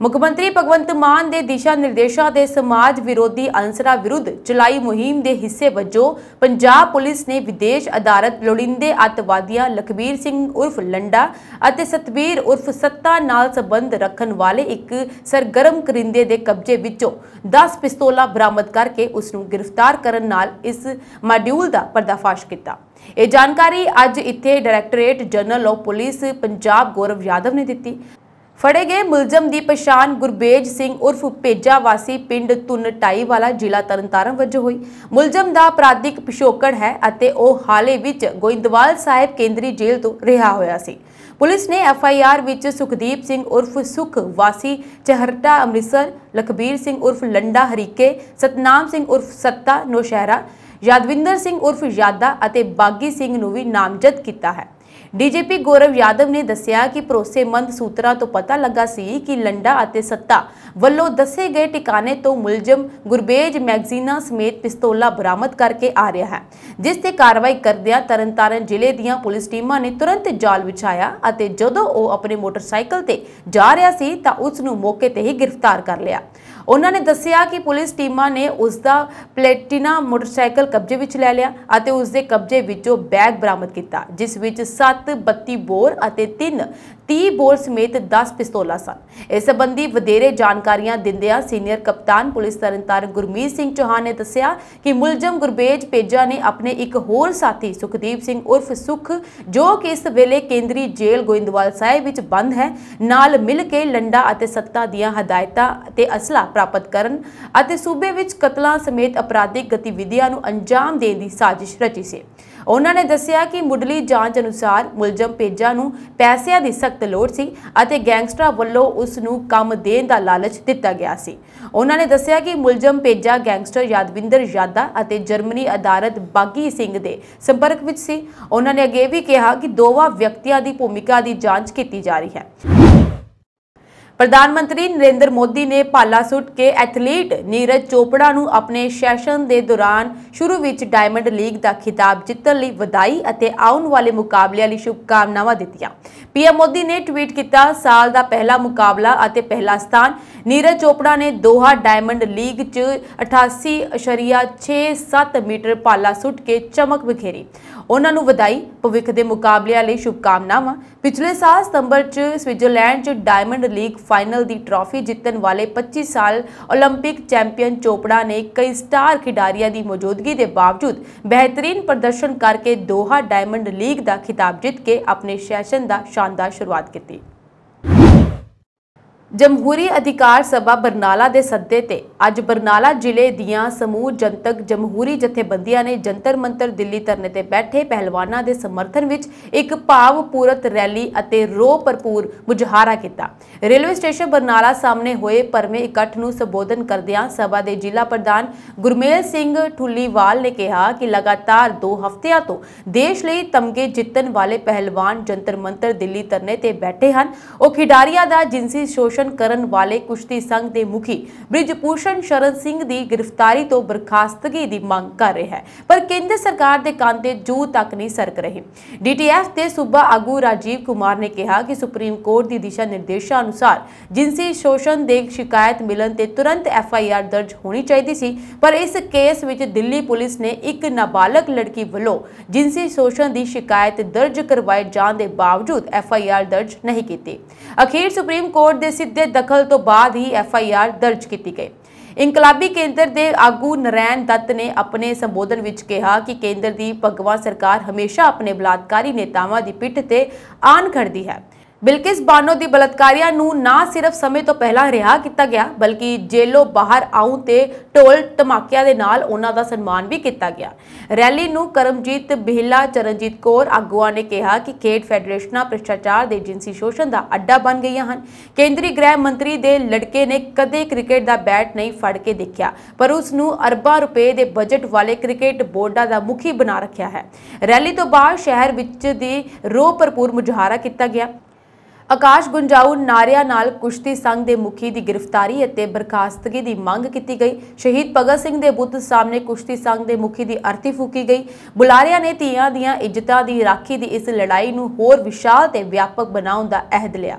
Speaker 1: ਮੁੱਖ ਮੰਤਰੀ ਭਗਵੰਤ ਮਾਨ ਦੇ ਦਿਸ਼ਾ ਨਿਰਦੇਸ਼ਾਂ ਦੇ ਸਮਾਜ ਵਿਰੋਧੀ ਅੰਸਰਾਂ ਵਿਰੁੱਧ ਚਲਾਈ ਮੁਹਿੰਮ ਦੇ ਹਿੱਸੇ ਵਜੋਂ ਪੰਜਾਬ ਪੁਲਿਸ ਨੇ ਵਿਦੇਸ਼ ਅਦਾਰਤ ਲੋੜਿੰਦੇ ਅਤਵਾਦੀਆਂ ਲਖਬੀਰ ਸਿੰਘ ਉਰਫ ਲੰਡਾ ਅਤੇ ਸਤਬੀਰ ਉਰਫ ਸੱਤਾ ਨਾਲ ਸੰਬੰਧ ਰੱਖਣ ਵਾਲੇ ਇੱਕ ਸਰਗਰਮ ਕਰਿੰਦੇ ਦੇ ਕਬਜ਼ੇ ਵਿੱਚੋਂ 10 ਪਿਸਤੌਲਾਂ ਬਰਾਮਦ ਕਰਕੇ ਉਸ ਨੂੰ ਗ੍ਰਿਫਤਾਰ ਕਰਨ ਨਾਲ ਇਸ ਮਾਡਿਊਲ ਦਾ ਪਰਦਾਫਾਸ਼ ਕੀਤਾ ਇਹ ਜਾਣਕਾਰੀ ਅੱਜ ਇੱਥੇ directorate general of police Punjab Gaurav Yadav ਨੇ ਦਿੱਤੀ ਫੜੇ ਗਏ ਮੁਲਜ਼ਮ ਦੀ ਪਛਾਣ ਗੁਰਬੇਜ ਸਿੰਘ ਉਰਫ ਪੇਜਾ ਵਾਸੀ ਪਿੰਡ ਤੁਨਟਾਈ ਵਾਲਾ ਜ਼ਿਲ੍ਹਾ ਤਰਨਤਾਰਨ ਵਜੋਂ ਹੋਈ ਮੁਲਜ਼ਮ ਦਾ ਅਪਰਾਧਿਕ ਪਿਛੋਕੜ ਹੈ ਅਤੇ ਉਹ ਹਾਲੇ ਵਿੱਚ ਗੋਇੰਦਵਾਲ ਸਾਹਿਬ ਕੇਂਦਰੀ ਜੇਲ੍ਹ ਤੋਂ ਰਿਹਾ ਹੋਇਆ ਸੀ ਪੁਲਿਸ ਨੇ ਐਫ ਆਈ ਆਰ ਵਿੱਚ ਸੁਖਦੀਪ ਸਿੰਘ ਉਰਫ ਸੁਖ ਵਾਸੀ ਚਹਰਟਾ ਅੰਮ੍ਰਿਤਸਰ ਲਖਬੀਰ ਸਿੰਘ ਉਰਫ ਲੰਡਾ ਹਰੀਕੇ ਸਤਨਾਮ ਸਿੰਘ ਉਰਫ ਸੱਤਾ ਨੋਸ਼ਹਿਰਾ ਯਾਦਵਿੰਦਰ ਸਿੰਘ ਉਰਫ ਯਾਦਾ ਅਤੇ ਬਾਗੀ ਸਿੰਘ ਨੂੰ ਵੀ ਨਾਮਜ਼ਦ ਕੀਤਾ ਹੈ ਡੀਜੀਪੀ ਗੌਰਵ ਯਾਦਵ ਨੇ ਦੱਸਿਆ ਕਿ ਭਰੋਸੇਮੰਦ ਸੂਤਰਾਂ ਤੋਂ ਪਤਾ ਲੱਗਾ ਸੀ ਕਿ ਲੰਡਾ ਅਤੇ ਸੱਤਾ ਵੱਲੋਂ ਦੱਸੇ ਗਏ ਟਿਕਾਣੇ ਤੋਂ ਮੁਲਜ਼ਮ ਗੁਰਬੇਜ ਮੈਗਜ਼ੀਨਾ ਸਮੇਤ ਪਿਸਤੌਲਾ ਬਰਾਮਦ ਕਰਕੇ ਆ ਰਿਹਾ ਹੈ ਜਿਸ ਤੇ ਕਾਰਵਾਈ ਕਰਦਿਆਂ ਤਰਨਤਾਰਨ ਜ਼ਿਲ੍ਹੇ ਦੀਆਂ ਪੁਲਿਸ ਟੀਮਾਂ ਨੇ ਤੁਰੰਤ ਜਾਲ ਵਿਛਾਇਆ ਅਤੇ ਜਦੋਂ ਉਹ ਆਪਣੇ ਮੋਟਰਸਾਈਕਲ ਤੇ ਜਾ ਰਿਹਾ ਸੀ ਤਾਂ ਉਸ ਨੂੰ ਮੌਕੇ ਤੇ ਹੀ ਗ੍ਰਿਫਤਾਰ ਕਰ ਲਿਆ ਉਹਨਾਂ ਨੇ ਦੱਸਿਆ ਕਿ ਪੁਲਿਸ ਟੀਮਾਂ ਨੇ ਉਸ ਦਾ ਪਲੈਟੀਨਾ ਮੋਟਰਸਾਈਕਲ ਕਬਜ਼ੇ ਵਿੱਚ ਲੈ ਲਿਆ ਅਤੇ ਉਸ ਦੇ ਕਬਜ਼ੇ ਵਿੱਚੋਂ ਬੈਗ ਬਰਾਮਦ ਕੀਤਾ ਜਿਸ ਵਿੱਚ 7 32 ਬੋਰ ਅਤੇ 3 30 ਬੋਲ ਸਮੇਤ 10 ਪਿਸਤੌਲਾਂ ਸਨ ਇਸ ਸੰਬੰਧੀ ਵਧੇਰੇ ਜਾਣਕਾਰੀਆਂ ਦਿੰਦਿਆਂ ਸੀਨੀਅਰ ਕਪਤਾਨ ਪੁਲਿਸ ਤਰਨਤਾਰਨ ਗੁਰਮੀਤ ਸਿੰਘ ਚੌਹਾਨ ਨੇ ਦੱਸਿਆ ਕਿ ਮੁਲਜ਼ਮ ਗੁਰਬੇਜ ਪੇਜਾ ਨੇ ਆਪਣੇ ਇੱਕ ਹੋਰ ਸਾਥੀ ਸੁਖਦੀਪ ਸਿੰਘ ਉਰਫ ਸੁਖ ਜੋ ਕਿ ਇਸ ਵੇਲੇ ਕੇਂਦਰੀ ਜੇਲ੍ਹ ਗੋਇੰਦਵਾਲ ਸਾਹਿਬ ਵਿੱਚ ਬੰਦ ਹੈ ਨਾਲ ਮਿਲ ਕੇ ਲੰਡਾ ਅਤੇ ਸੱਤਾ ਦੀਆਂ ਹਦਾਇਤਾਂ ਤੇ ਅਸਲਾ ਪ੍ਰਾਪਤ ਕਰਨ ਅਤੇ ਸੂਬੇ ਵਿੱਚ ਕਤਲਾਂ ਸਮੇਤ ਅਪਰਾਧਿਕ ਗਤੀਵਿਧੀਆਂ ਨੂੰ ਅੰਜਾਮ ਦੇਣ ਦੀ ਸਾਜ਼ਿਸ਼ ਰਚੀ ਸੀ ਉਹਨਾਂ ਨੇ ਦੱਸਿਆ ਕਿ ਮੁੱਢਲੀ ਜਾਂਚ ਅਨੁਸਾਰ ਮੁਲਜ਼ਮ ਪੇਜਾ ਨੂੰ ਪੈਸਿਆਂ ਦੀ ਸਖਤ ਲੋੜ ਸੀ ਅਤੇ ਗੈਂਗਸਟਰਾਂ ਵੱਲੋਂ ਉਸ ਨੂੰ ਕੰਮ ਦੇਣ ਦਾ ਲਾਲਚ ਦਿੱਤਾ ਗਿਆ ਸੀ ਉਹਨਾਂ ਨੇ ਦੱਸਿਆ ਕਿ ਮੁਲਜ਼ਮ ਪੇਜਾ ਗੈਂਗਸਟਰ ਯਾਦਵਿੰਦਰ ਯਾਦਾ ਅਤੇ ਜਰਮਨੀ ਅਦਾਰਤ ਬਾਗੀ ਸਿੰਘ ਦੇ ਸੰਪਰਕ ਵਿੱਚ ਸੀ ਉਹਨਾਂ ਨੇ ਅੱਗੇ ਵੀ ਕਿਹਾ ਕਿ ਦੋਵਾਂ ਵਿਅਕਤੀਆਂ ਦੀ ਭੂਮਿਕਾ ਦੀ ਜਾਂਚ ਕੀਤੀ ਜਾ ਰਹੀ ਹੈ ਪ੍ਰਧਾਨ ਮੰਤਰੀ ਨਰਿੰਦਰ ਮੋਦੀ ਨੇ ਪਾਲਾ ਸੁੱਟ ਕੇ ਐਥਲੀਟ ਨੀਰਜ ਚੋਪੜਾ ਨੂੰ ਆਪਣੇ ਸੈਸ਼ਨ ਦੇ ਦੌਰਾਨ ਸ਼ੁਰੂ ਵਿੱਚ ਡਾਇਮੰਡ ਲੀਗ ਦਾ ਖਿਤਾਬ ਜਿੱਤਣ ਲਈ ਵਧਾਈ ਅਤੇ ਆਉਣ ਵਾਲੇ ਮੁਕਾਬਲਿਆਂ ਲਈ ਸ਼ੁਭਕਾਮਨਾਵਾਂ ਦਿੱਤੀਆਂ ਪੀਐਮ ਮੋਦੀ ਨੇ ਟਵੀਟ ਕੀਤਾ ਸਾਲ ਦਾ ਪਹਿਲਾ ਮੁਕਾਬਲਾ ਅਤੇ ਪਹਿਲਾ ਸਥਾਨ ਨੀਰਜ ਚੋਪੜਾ ਨੇ ਦੋਹਾ ਡਾਇਮੰਡ ਲੀਗ 'ਚ 88.67 ਮੀਟਰ ਪਾਲਾ ਸੁੱਟ ਕੇ ਚਮਕ ਵਿਖੇਰੀ ਉਹਨਾਂ ਨੂੰ ਵਧਾਈ ਭਵਿੱਖ ਦੇ ਮੁਕਾਬਲਿਆਂ ਲਈ ਸ਼ੁਭਕਾਮਨਾਵਾਂ ਪਿਛਲੇ ਸਾਲ ਸਤੰਬਰ 'ਚ ਸਵਿਟਜ਼ਰਲੈਂਡ 'ਚ ਡਾਇਮੰਡ ਲੀਗ ਫਾਈਨਲ ਦੀ ਟਰਾਫੀ ਜਿੱਤਣ ਵਾਲੇ 25 ਸਾਲ 올림픽 ਚੈਂਪੀਅਨ ਚੋਪੜਾ ਨੇ ਕਈ ਸਟਾਰ ਖਿਡਾਰੀਆਂ ਦੀ ਮੌਜੂਦਗੀ ਦੇ ਬਾਵਜੂਦ ਬਿਹਤਰੀਨ ਪ੍ਰਦਰਸ਼ਨ ਕਰਕੇ ਦੋਹਾ ਡਾਇਮੰਡ ਲੀਗ ਦਾ ਖਿਤਾਬ ਜਿੱਤ ਕੇ ਆਪਣੇ ਸੈਸ਼ਨ ਦਾ ਸ਼ਾਨਦਾਰ ਸ਼ੁਰੂਆਤ ਕੀਤੀ ਜਮਹੂਰੀ ਅਧਿਕਾਰ ਸਭਾ ਬਰਨਾਲਾ ਦੇ ਸੱਦੇ ਤੇ ਅੱਜ ਬਰਨਾਲਾ ਜ਼ਿਲ੍ਹੇ ਦੀਆਂ ਸਮੂਹ ਜਨਤਕ ਜਮਹੂਰੀ ਜਥੇਬੰਦੀਆਂ ਨੇ ਜੰਤਰ ਮੰਤਰ ਦਿੱਲੀ ਧਰਨੇ ਤੇ ਬੈਠੇ ਪਹਿਲਵਾਨਾਂ ਦੇ ਸਮਰਥਨ ਵਿੱਚ ਇੱਕ ਭਾਵਪੂਰਤ ਰੈਲੀ ਅਤੇ ਰੋਹ ਭਰਪੂਰ ਮੁਜ਼ਾਹਰਾ ਕੀਤਾ ਰੇਲਵੇ ਸਟੇਸ਼ਨ ਬਰਨਾਲਾ ਸਾਹਮਣੇ ਹੋਏ ਪਰਮੇ ਇਕੱਠ ਨੂੰ ਸੰਬੋਧਨ ਕਰਦਿਆਂ ਸਭਾ ਦੇ ਜ਼ਿਲ੍ਹਾ ਪ੍ਰਧਾਨ ਗੁਰਮੇਲ ਸਿੰਘ ਠੁੱਲੀਵਾਲ ਨੇ ਕਿਹਾ ਕਿ ਲਗਾਤਾਰ 2 ਹਫ਼ਤਿਆਂ ਤੋਂ ਦੇਸ਼ ਲਈ ਤਮਗੇ ਜਿੱਤਣ ਵਾਲੇ ਪਹਿਲਵਾਨ ਜੰਤਰ ਮੰਤਰ ਦਿੱਲੀ ਧਰਨੇ ਤੇ ਬੈਠੇ ਹਨ ਉਹ ਖਿਡਾਰੀਆਂ ਦਾ ਜਿੰਸੀ ਸ਼ੋਸ਼ਣ ਪ੍ਰਦਰਸ਼ਨ ਕਰਨ ਵਾਲੇ ਕੁਸ਼ਤੀ ਸੰਘ ਦੇ ਮੁਖੀ ਪੂਸ਼ਨ ਸ਼ਰਨ ਸਿੰਘ ਦੀ ਗ੍ਰਿਫਤਾਰੀ ਤੋਂ ਬਰਖਾਸਤਗੀ ਦੀ ਮੰਗ ਕਰ ਰਿਹਾ ਹੈ ਪਰ ਕੇਂਦਰ ਸਰਕਾਰ ਦੇ ਕੰਨ ਤੇ ਜੂ ਤੱਕ ਨਹੀਂ ਸਰਕ ਰਹੀ ਡੀਟੀਐਫ ਦੇ ਸੂਬਾ ਆਗੂ ਰਾਜੀਵ ਕੁਮਾਰ ਨੇ ਕਿਹਾ ਕਿ ਸੁਪਰੀਮ ਕੋਰਟ ਦੀ ਦਿਸ਼ਾ ਨਿਰਦੇਸ਼ਾਂ ਅਨੁਸਾਰ ਜਿੰਸੀ ਸ਼ੋਸ਼ਣ ਦੇ ਸ਼ਿਕਾਇਤ ਮਿਲਣ ਤੇ ਤੁਰੰਤ ਐਫਆਈਆਰ ਦਰਜ ਹੋਣੀ ਚਾਹੀਦੀ ਸੀ ਪਰ ਇਸ ਕੇਸ ਵਿੱਚ ਦਿੱਲੀ ਪੁਲਿਸ ਨੇ ਇੱਕ ਨਾਬਾਲਗ ਲੜਕੀ ਵੱਲੋਂ ਜਿੰਸੀ ਸ਼ੋਸ਼ਣ ਦੀ ਸ਼ਿਕਾਇਤ ਦਰਜ ਕਰਵਾਏ ਜਾਣ ਦੇ ਬਾਵਜੂਦ ਐਫਆਈਆਰ ਦਰਜ ਨਹੀਂ ਕੀਤੀ ਅਖੀਰ ਸੁਪਰੀਮ ਕੋਰਟ ਦੇ ਦੇ ਦਖਲ ਤੋਂ ਬਾਅਦ ਹੀ ਐਫ ਆਈ ਆਰ ਦਰਜ ਕੀਤੀ ਗਈ ਇਨਕਲਾਬੀ ਕੇਂਦਰ ਦੇ ਆਗੂ ਨਰੈਣ ਦੱਤ ਨੇ ਆਪਣੇ ਸੰਬੋਧਨ ਵਿੱਚ ਕਿਹਾ ਕਿ ਕੇਂਦਰ ਦੀ ਭਗਵਾ ਸਰਕਾਰ ਹਮੇਸ਼ਾ ਆਪਣੇ ਬਲਾਤਕਾਰੀ ਨੇਤਾਵਾਂ ਦੀ ਪਿੱਠ ਤੇ ਆਨ ਖੜਦੀ ਹੈ ਬਿਲਕਿਸ ਬਾਨੋ ਦੀ ਬਲਤਕਾਰੀਆਂ ਨੂੰ ਨਾ ਸਿਰਫ ਸਮੇਂ ਤੋਂ ਪਹਿਲਾਂ ਰਿਹਾ ਕੀਤਾ ਗਿਆ ਬਲਕਿ ਜੇਲੋ ਬਾਹਰ ਆਉਂ ਤੇ ਟੋਲ ਧਮਾਕਿਆਂ ਦੇ ਨਾਲ ਉਹਨਾਂ ਦਾ ਸਨਮਾਨ ਵੀ ਕੀਤਾ ਗਿਆ ਰੈਲੀ ਨੂੰ ਕਰਮਜੀਤ ਬਿਹਲਾ ਚਰਨਜੀਤ ਕੌਰ ਆਗੂਆਂ ਨੇ ਕਿਹਾ ਕਿ ਖੇਡ ਫੈਡਰੇਸ਼ਨਾਂ ਭ੍ਰਿਸ਼ਟਾਚਾਰ ਦੇ ਜਿੰਸੀ ਸ਼ੋਸ਼ਣ ਦਾ ਅੱਡਾ ਬਣ ਗਈਆਂ ਹਨ ਕੇਂਦਰੀ ਗ੍ਰਹਿ ਮੰਤਰੀ ਦੇ ਲੜਕੇ ਨੇ ਕਦੇ ਕ੍ਰਿਕਟ ਦਾ ਬੈਟ ਨਹੀਂ ਫੜ ਕੇ ਦੇਖਿਆ ਪਰ ਉਸ ਨੂੰ ਅਰਬਾਂ ਰੁਪਏ ਦੇ ਬਜਟ ਵਾਲੇ ਕ੍ਰਿਕਟ ਬੋਰਡਾਂ ਦਾ ਮੁਖੀ ਬਣਾ ਰੱਖਿਆ ਹੈ ਰੈਲੀ ਤੋਂ ਬਾਅਦ ਸ਼ਹਿਰ ਵਿੱਚ ਦੀ ਰੋਹ ਭਰਪੂਰ ਮੁਜ਼ਾਹਰਾ ਕੀਤਾ ਗਿਆ ਆਕਾਸ਼ ਗੁੰਜਾਉ ਨਾਰਿਆ ਨਾਲ ਕੁਸ਼ਤੀ ਸੰਘ ਦੇ ਮੁਖੀ ਦੀ ਗ੍ਰਿਫਤਾਰੀ ਅਤੇ ਬਰਖਾਸਤਗੀ ਦੀ ਮੰਗ ਕੀਤੀ ਗਈ ਸ਼ਹੀਦ ਭਗਤ ਸਿੰਘ ਦੇ ਬੁੱਤ ਸਾਹਮਣੇ ਕੁਸ਼ਤੀ ਸੰਘ ਦੇ ਮੁਖੀ ਦੀ ਅਰਤੀ ਫੂਕੀ ਗਈ ਬੁਲਾਰਿਆਂ ਨੇ ਧੀਆਂ ਦੀਆਂ ਇੱਜ਼ਤਾਂ ਦੀ ਰਾਖੀ ਦੀ ਇਸ ਲੜਾਈ ਨੂੰ ਹੋਰ ਵਿਸ਼ਾਲ ਤੇ ਵਿਆਪਕ ਬਣਾਉਣ ਦਾ ਅਹਿਦ ਲਿਆ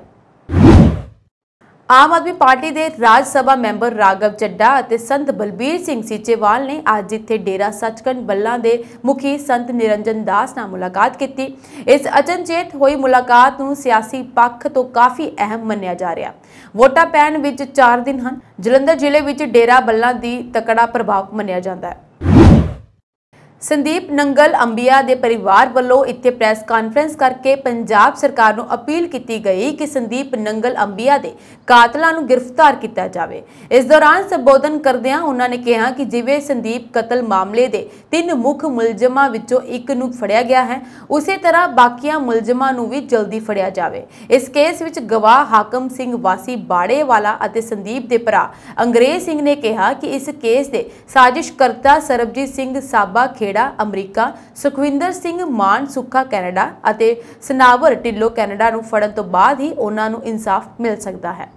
Speaker 1: ਆਮ ਆਦਮੀ ਪਾਰਟੀ ਦੇ ਰਾਜ ਸਭਾ ਮੈਂਬਰ ਰਾਗਵ ਚੱਡਾ ਅਤੇ ਸੰਤ ਬਲਬੀਰ ਸਿੰਘ ਸੀਚੇਵਾਲ ਨੇ ਅੱਜ ਇੱਥੇ ਡੇਰਾ ਸੱਚਖੰਡ ਬੱਲਾਂ ਦੇ ਮੁਖੀ ਸੰਤ ਨਿਰੰਜਨ ਦਾਸ ਨਾਲ ਮੁਲਾਕਾਤ ਕੀਤੀ ਇਸ ਅਚਨਚੇਤ ਹੋਈ ਮੁਲਾਕਾਤ ਨੂੰ ਸਿਆਸੀ ਪੱਖ ਤੋਂ ਕਾਫੀ ਅਹਿਮ ਮੰਨਿਆ ਜਾ ਰਿਹਾ ਵੋਟਾਂ ਪੈਣ ਵਿੱਚ 4 ਦਿਨ ਹਨ ਜਲੰਧਰ ਜ਼ਿਲ੍ਹੇ ਵਿੱਚ ਡੇਰਾ ਬੱਲਾਂ ਦੀ ਤਕੜਾ ਪ੍ਰਭਾਵ ਮੰਨਿਆ ਜਾਂਦਾ ਹੈ ਸੰਦੀਪ ਨੰਗਲ ਅੰਬੀਆ ਦੇ ਪਰਿਵਾਰ ਵੱਲੋਂ ਇੱਥੇ ਪ੍ਰੈਸ ਕਾਨਫਰੰਸ ਕਰਕੇ ਪੰਜਾਬ ਸਰਕਾਰ ਨੂੰ ਅਪੀਲ ਕੀਤੀ ਗਈ ਕਿ ਸੰਦੀਪ ਨੰਗਲ ਅੰਬੀਆ ਦੇ ਕਾਤਲਾਂ ਨੂੰ ਗ੍ਰਿਫਤਾਰ ਕੀਤਾ ਜਾਵੇ ਇਸ ਦੌਰਾਨ ਸੰਬੋਧਨ ਕਰਦਿਆਂ ਉਹਨਾਂ ਨੇ ਕਿਹਾ ਕਿ ਜਿਵੇਂ ਸੰਦੀਪ ਕਤਲ ਮਾਮਲੇ ਦੇ ਤਿੰਨ ਮੁੱਖ ਮੁਲਜ਼ਮਾਂ ਵਿੱਚੋਂ ਇੱਕ ਨੂੰ ਫੜਿਆ ਗਿਆ ਹੈ ਉਸੇ ਤਰ੍ਹਾਂ ਬਾਕੀਆਂ ਮੁਲਜ਼ਮਾਂ ਨੂੰ ਵੀ ਜਲਦੀ ਫੜਿਆ ਜਾਵੇ ਇਸ ਕੇਸ ਵਿੱਚ ਗਵਾਹ ਹਾਕਮ ਸਿੰਘ ਵਾਸੀ ਬਾੜੇ ਵਾਲਾ ਅਤੇ ਸੰਦੀਪ ਦੇ ਭਰਾ ਅੰਗਰੇਜ਼ ਸਿੰਘ ਨੇ ਕਿਹਾ ਕਿ ਇਸ ਕੇਸ ਦੇ ਸਾਜ਼ਿਸ਼ਕਰਤਾ ਸਰਬਜੀਤ ਸਿੰਘ ਸਾਬਾ ਕੈਨੇਡਾ ਅਮਰੀਕਾ ਸੁਖਵਿੰਦਰ ਸਿੰਘ ਮਾਨ ਸੁੱਖਾ ਕੈਨੇਡਾ ਅਤੇ ਸਨਾਵਰ ਢਿੱਲੋ ਕੈਨੇਡਾ ਨੂੰ ਫੜਨ ਤੋਂ ਬਾਅਦ ਹੀ ਉਹਨਾਂ ਨੂੰ ਇਨਸਾਫ ਮਿਲ ਸਕਦਾ ਹੈ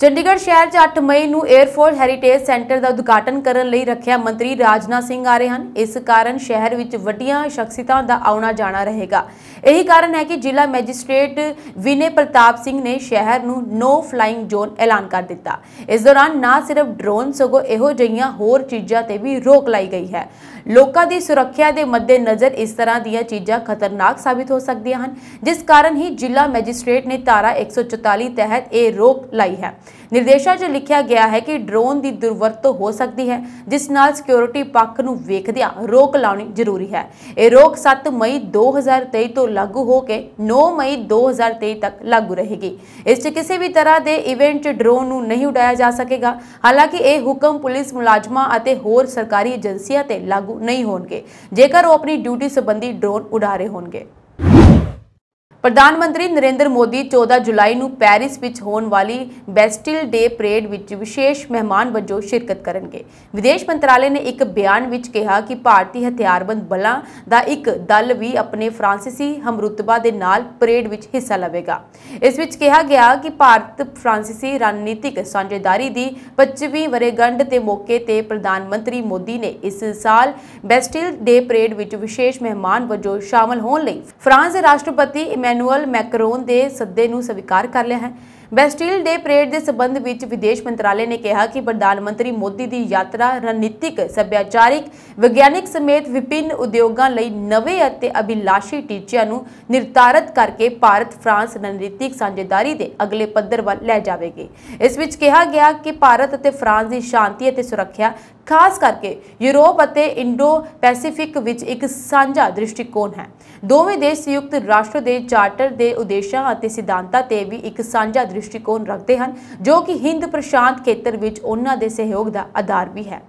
Speaker 1: ਚੰਡੀਗੜ੍ਹ ਸ਼ਹਿਰ 'ਚ 8 ਮਈ ਨੂੰ 에어ਫੋਰਸ ਹੈਰੀਟੇਜ ਸੈਂਟਰ ਦਾ ਉਦਘਾਟਨ ਕਰਨ ਲਈ ਰੱਖਿਆ ਮੰਤਰੀ ਰਾਜਨਾ ਸਿੰਘ ਆ ਰਹੇ ਹਨ ਇਸ ਕਾਰਨ ਸ਼ਹਿਰ ਵਿੱਚ ਵੱਡੀਆਂ ਸ਼ਖਸੀਤਾਂ ਦਾ ਆਉਣਾ ਜਾਣਾ ਰਹੇਗਾ ਇਹੀ ਕਾਰਨ ਹੈ ਕਿ ਜ਼ਿਲ੍ਹਾ ਮੈਜਿਸਟ੍ਰੇਟ ਵਿਨੇ ਪ੍ਰਤਾਪ ਸਿੰਘ ਨੇ ਸ਼ਹਿਰ ਨੂੰ ਨੋ ਫਲਾਈਂਗ ਜ਼ੋਨ ਐਲਾਨ ਕਰ ਦਿੱਤਾ ਇਸ ਦੌਰਾਨ ਨਾ ਸਿਰਫ ਡਰੋਨ ਸਗੋਂ ਇਹੋ ਜਿਹੀਆਂ ਹੋਰ ਚੀਜ਼ਾਂ ਤੇ ਵੀ ਰੋਕ ਲਾਈ ਗਈ ਹੈ ਲੋਕਾਂ ਦੀ ਸੁਰੱਖਿਆ ਦੇ ਮੱਦੇਨਜ਼ਰ ਇਸ ਤਰ੍ਹਾਂ ਦੀਆਂ ਚੀਜ਼ਾਂ ਖਤਰਨਾਕ ਸਾਬਿਤ ਹੋ ਸਕਦੀਆਂ ਹਨ ਜਿਸ ਕਾਰਨ ਹੀ ਜ਼ਿਲ੍ਹਾ ਮੈਜਿਸਟ੍ਰੇਟ ਨੇ ਧਾਰਾ 144 ਤਹਿਤ ਇਹ ਰੋਕ ਲਾਈ ਹੈ ਨਿਰਦੇਸ਼ਾਂ 'ਚ ਲਿਖਿਆ ਗਿਆ ਹੈ ਕਿ ਡਰੋਨ ਦੀ ਦੁਰਵਰਤੋਂ ਹੋ ਸਕਦੀ ਹੈ ਜਿਸ ਨਾਲ ਸਿਕਿਉਰਿਟੀ ਪੱਖ ਨੂੰ ਵੇਖਦਿਆਂ ਰੋਕ ਲਾਉਣੀ ਜ਼ਰੂਰੀ ਹੈ ਇਹ ਰੋਕ 7 ਮਈ 2023 ਤੋਂ ਲਾਗੂ ਹੋ ਕੇ 9 ਮਈ 2023 ਤੱਕ ਲਾਗੂ ਰਹੇਗੀ ਇਸ 'ਚ ਕਿਸੇ ਵੀ ਤਰ੍ਹਾਂ ਦੇ ਇਵੈਂਟ 'ਚ ਡਰੋਨ ਨੂੰ ਨਹੀਂ ਉਡਾਇਆ ਜਾ ਸਕੇਗਾ ਹਾਲਾਂਕਿ ਇਹ ਹੁਕਮ ਪੁਲਿਸ ਮੁਲਾਜ਼ਮਾਂ ਅਤੇ ਹੋਰ ਸਰਕਾਰੀ ਏਜੰਸੀਆਂ ਤੇ ਲਾਗੂ ਨਹੀਂ ਹੋਣਗੇ ਜੇਕਰ ਉਹ ਆਪਣੀ ਡਿਊਟੀ ਸੰਬੰਧੀ ਡਰੋਨ ਉਡਾ ਰਹੇ ਹੋਣਗੇ ਪ੍ਰਧਾਨ ਮੰਤਰੀ ਨਰਿੰਦਰ ਮੋਦੀ 14 ਜੁਲਾਈ ਨੂੰ ਪੈਰਿਸ ਵਿੱਚ ਹੋਣ ਵਾਲੀ ਬੈਸਟਿਲ ਡੇ ਪਰੇਡ ਵਿੱਚ ਵਿਸ਼ੇਸ਼ ਮਹਿਮਾਨ ਵਜੋਂ ਸ਼ਿਰਕਤ ਕਰਨਗੇ ਵਿਦੇਸ਼ ਮੰਤਰਾਲੇ ਨੇ ਇੱਕ ਬਿਆਨ ਵਿੱਚ ਕਿਹਾ ਕਿ ਭਾਰਤੀ ਹਥਿਆਰਬੰਦ ਬਲਾਂ ਦਾ ਇੱਕ ਦਲ ਵੀ ਆਪਣੇ ਫ੍ਰਾਂਸੀਸੀ ਹਮਰੁੱਤਬਾ ਦੇ ਨਾਲ ਪਰੇਡ ਵਿੱਚ ਹਿੱਸਾ ਲਵੇਗਾ ਇਸ ਵਿੱਚ ਕਿਹਾ ਗਿਆ ਕਿ ਭਾਰਤ ਫ੍ਰਾਂਸੀਸੀ ਰਣਨੀਤਿਕ ਸਾਂਝੇਦਾਰੀ ਦੀ 25ਵੀਂ ਵਰੇਗੰਢ ਦੇ ਮੌਕੇ ਤੇ ਪ੍ਰਧਾਨ ਮੰਤਰੀ ਮੋਦੀ ਨੇ ਇਸ ਸਾਲ ਬੈਸਟਿਲ ਡੇ ਪਰੇਡ ਵਿੱਚ ਵਿਸ਼ੇਸ਼ ਮਹਿਮਾਨ ਵਜੋਂ ਸ਼ਾਮਲ ਹੋਣ ਲਈ ਫਰਾਂਸ ਦੇ ਰਾਸ਼ਟਰਪਤੀ ਇਮੈਨ ਇਮੈਨੂਅਲ ਮੈਕਰੋਨ ਦੇ ਸੱਦੇ ਨੂੰ ਸਵੀਕਾਰ ਕਰ ਲਿਆ ਹੈ ਬੈਸਟੀਲ ਡੇ ਪਰੇਡ ਦੇ ਸਬੰਧ ਵਿੱਚ ਵਿਦੇਸ਼ ਮੰਤਰਾਲੇ ਨੇ ਕਿਹਾ ਕਿ ਪ੍ਰਧਾਨ ਮੰਤਰੀ ਮੋਦੀ ਦੀ ਯਾਤਰਾ ਰਣਨੀਤਿਕ ਸੱਭਿਆਚਾਰਿਕ ਵਿਗਿਆਨਿਕ ਸਮੇਤ ਵਿਭਿੰਨ ਉਦਯੋਗਾਂ ਲਈ ਨਵੇਂ ਅਤੇ ਅਭਿਲਾਸ਼ੀ ਟੀਚਿਆਂ ਨੂੰ ਨਿਰਧਾਰਤ ਕਰਕੇ ਭਾਰਤ ਫਰਾਂਸ ਰਣਨੀਤਿਕ ਸਾਂਝੇਦਾਰੀ ਦੇ ਅਗਲੇ ਪੱਧਰ ਵੱਲ ਲੈ ਜਾਵੇਗੀ ਇਸ ਵਿੱਚ ਕਿਹਾ ਗਿਆ ਕਿ ਭਾਰਤ ਅਤੇ ਫਰਾਂਸ ਦੀ ਸ਼ਾਂਤੀ ਅਤੇ ਸੁਰੱਖਿਆ ਖਾਸ ਕਰਕੇ ਯੂਰਪ ਅਤੇ ਇੰਡੋ ਪੈਸੀਫਿਕ ਵਿੱਚ ਇੱਕ ਸਾਂਝਾ ਦ੍ਰਿਸ਼ਟੀਕੋਣ ਹੈ ਦੋਵੇਂ ਦੇਸ਼ ਸੰਯੁਕਤ ਰਾਸ਼ਟਰ ਦੇ ਚਾਰਟਰ ਦੇ ਉਦੇਸ਼ਾਂ ਅਤੇ ਸਿਧਾਂਤਾਂ ਤੇ ਵੀ ਇੱਕ ਸਾਂਝਾ ਦ੍ਰਿਸ਼ਟੀਕੋਣ ਰੱਖਦੇ ਹਨ ਜੋ ਕਿ ਹਿੰਦ ਪ੍ਰਸ਼ਾਂਤ ਖੇਤਰ ਵਿੱਚ ਉਹਨਾਂ ਦੇ ਸਹਿਯੋਗ ਦਾ ਆਧਾਰ ਵੀ ਹੈ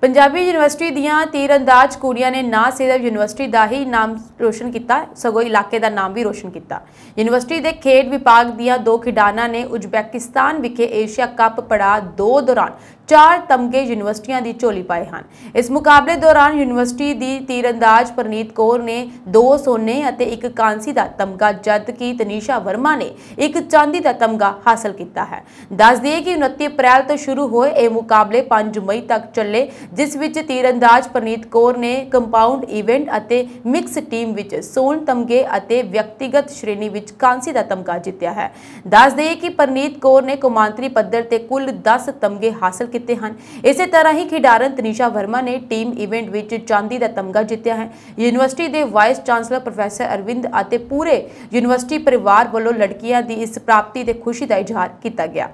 Speaker 1: ਪੰਜਾਬੀ ਯੂਨੀਵਰਸਿਟੀ ਦੀਆਂ ਤੀਰਅੰਦਾਜ਼ ਕੁੜੀਆਂ ਨੇ ਨਾ ਸਿਰਫ ਯੂਨੀਵਰਸਿਟੀ ਦਾ ਹੀ ਨਾਮ ਰੋਸ਼ਨ ਕੀਤਾ ਸਗੋਂ ਇਲਾਕੇ ਦਾ ਨਾਮ ਵੀ ਰੋਸ਼ਨ ਕੀਤਾ ਯੂਨੀਵਰਸਿਟੀ ਦੇ ਖੇਡ ਵਿਭਾਗ ਦੀਆਂ ਦੋ ਖਿਡਾਨਾ ਨੇ ਉਜ਼ਬੈਕਿਸਤਾਨ ਵਿਖੇ ਏਸ਼ੀਆ ਕੱਪ ਪੜਾ 2 ਦੌਰਾਨ ਚਾਰ ਤਮਗੇ ਯੂਨੀਵਰਸਿਟੀਆਂ ਦੀ ਝੋਲੀ ਪਾਏ ਹਨ ਇਸ ਮੁਕਾਬਲੇ ਦੌਰਾਨ ਯੂਨੀਵਰਸਿਟੀ ਦੀ ਤੀਰਅੰਦਾਜ਼ ਪ੍ਰਨੀਤ ਕੌਰ ਨੇ ਦੋ ਸੋਨੇ ਅਤੇ ਇੱਕ ਕਾਂਸੀ ਦਾ ਤਮਗਾ ਜਦ ਕਿ ਤਨੀਸ਼ਾ ਵਰਮਾ ਨੇ ਇੱਕ ਚਾਂਦੀ ਦਾ ਤਮਗਾ ਹਾਸਲ ਕੀਤਾ ਹੈ ਦੱਸ ਦਈਏ ਕਿ 29 ਅਪ੍ਰੈਲ ਤੋਂ ਸ਼ੁਰੂ ਹੋਏ ਇਹ ਮੁਕਾਬਲੇ 5 ਮਈ ਤੱਕ ਚੱਲੇ ਜਿਸ ਵਿੱਚ ਤੀਰਅੰਦਾਜ਼ ਪ੍ਰਨੀਤ ਕੌਰ ਨੇ ਕੰਪਾਊਂਡ ਇਵੈਂਟ ਅਤੇ ਮਿਕਸ ਟੀਮ ਵਿੱਚ ਸੋਨ ਤਮਗੇ ਅਤੇ ਵਿਅਕਤੀਗਤ ਸ਼੍ਰੇਣੀ ਵਿੱਚ ਕਾਂਸੀ ਦਾ ਤਮਗਾ ਜਿੱਤਿਆ ਹੈ ਦੱਸ ਦਈਏ ਕਿ ਪ੍ਰਨੀਤ ਕੌਰ ਨੇ ਕੁਮਾਂਤਰੀ ਪੱਧਰ ਤੇ ਕੁੱਲ 10 ਤਮਗੇ ਹਾਸਲ ਕੀਤੇ ਹਨ ਇਸੇ ਤਰ੍ਹਾਂ ਹੀ ਖਿਡਾਰਨ ਤਨੀਸ਼ਾ ਵਰਮਾ ਨੇ ਟੀਮ ਇਵੈਂਟ ਵਿੱਚ ਚਾਂਦੀ ਦਾ ਤਮਗਾ ਜਿੱਤਿਆ ਹੈ ਯੂਨੀਵਰਸਿਟੀ ਦੇ ਵਾਈਸ ਚਾਂਸਲਰ ਪ੍ਰੋਫੈਸਰ ਅਰਵਿੰਦ ਅਤੇ ਪੂਰੇ ਯੂਨੀਵਰਸਿਟੀ ਪਰਿਵਾਰ ਵੱਲੋਂ ਲੜਕੀਆਂ ਦੀ ਇਸ ਪ੍ਰਾਪਤੀ ਤੇ ਖੁਸ਼ੀ ਦਾ ਇਜ਼ਹਾਰ ਕੀਤਾ ਗਿਆ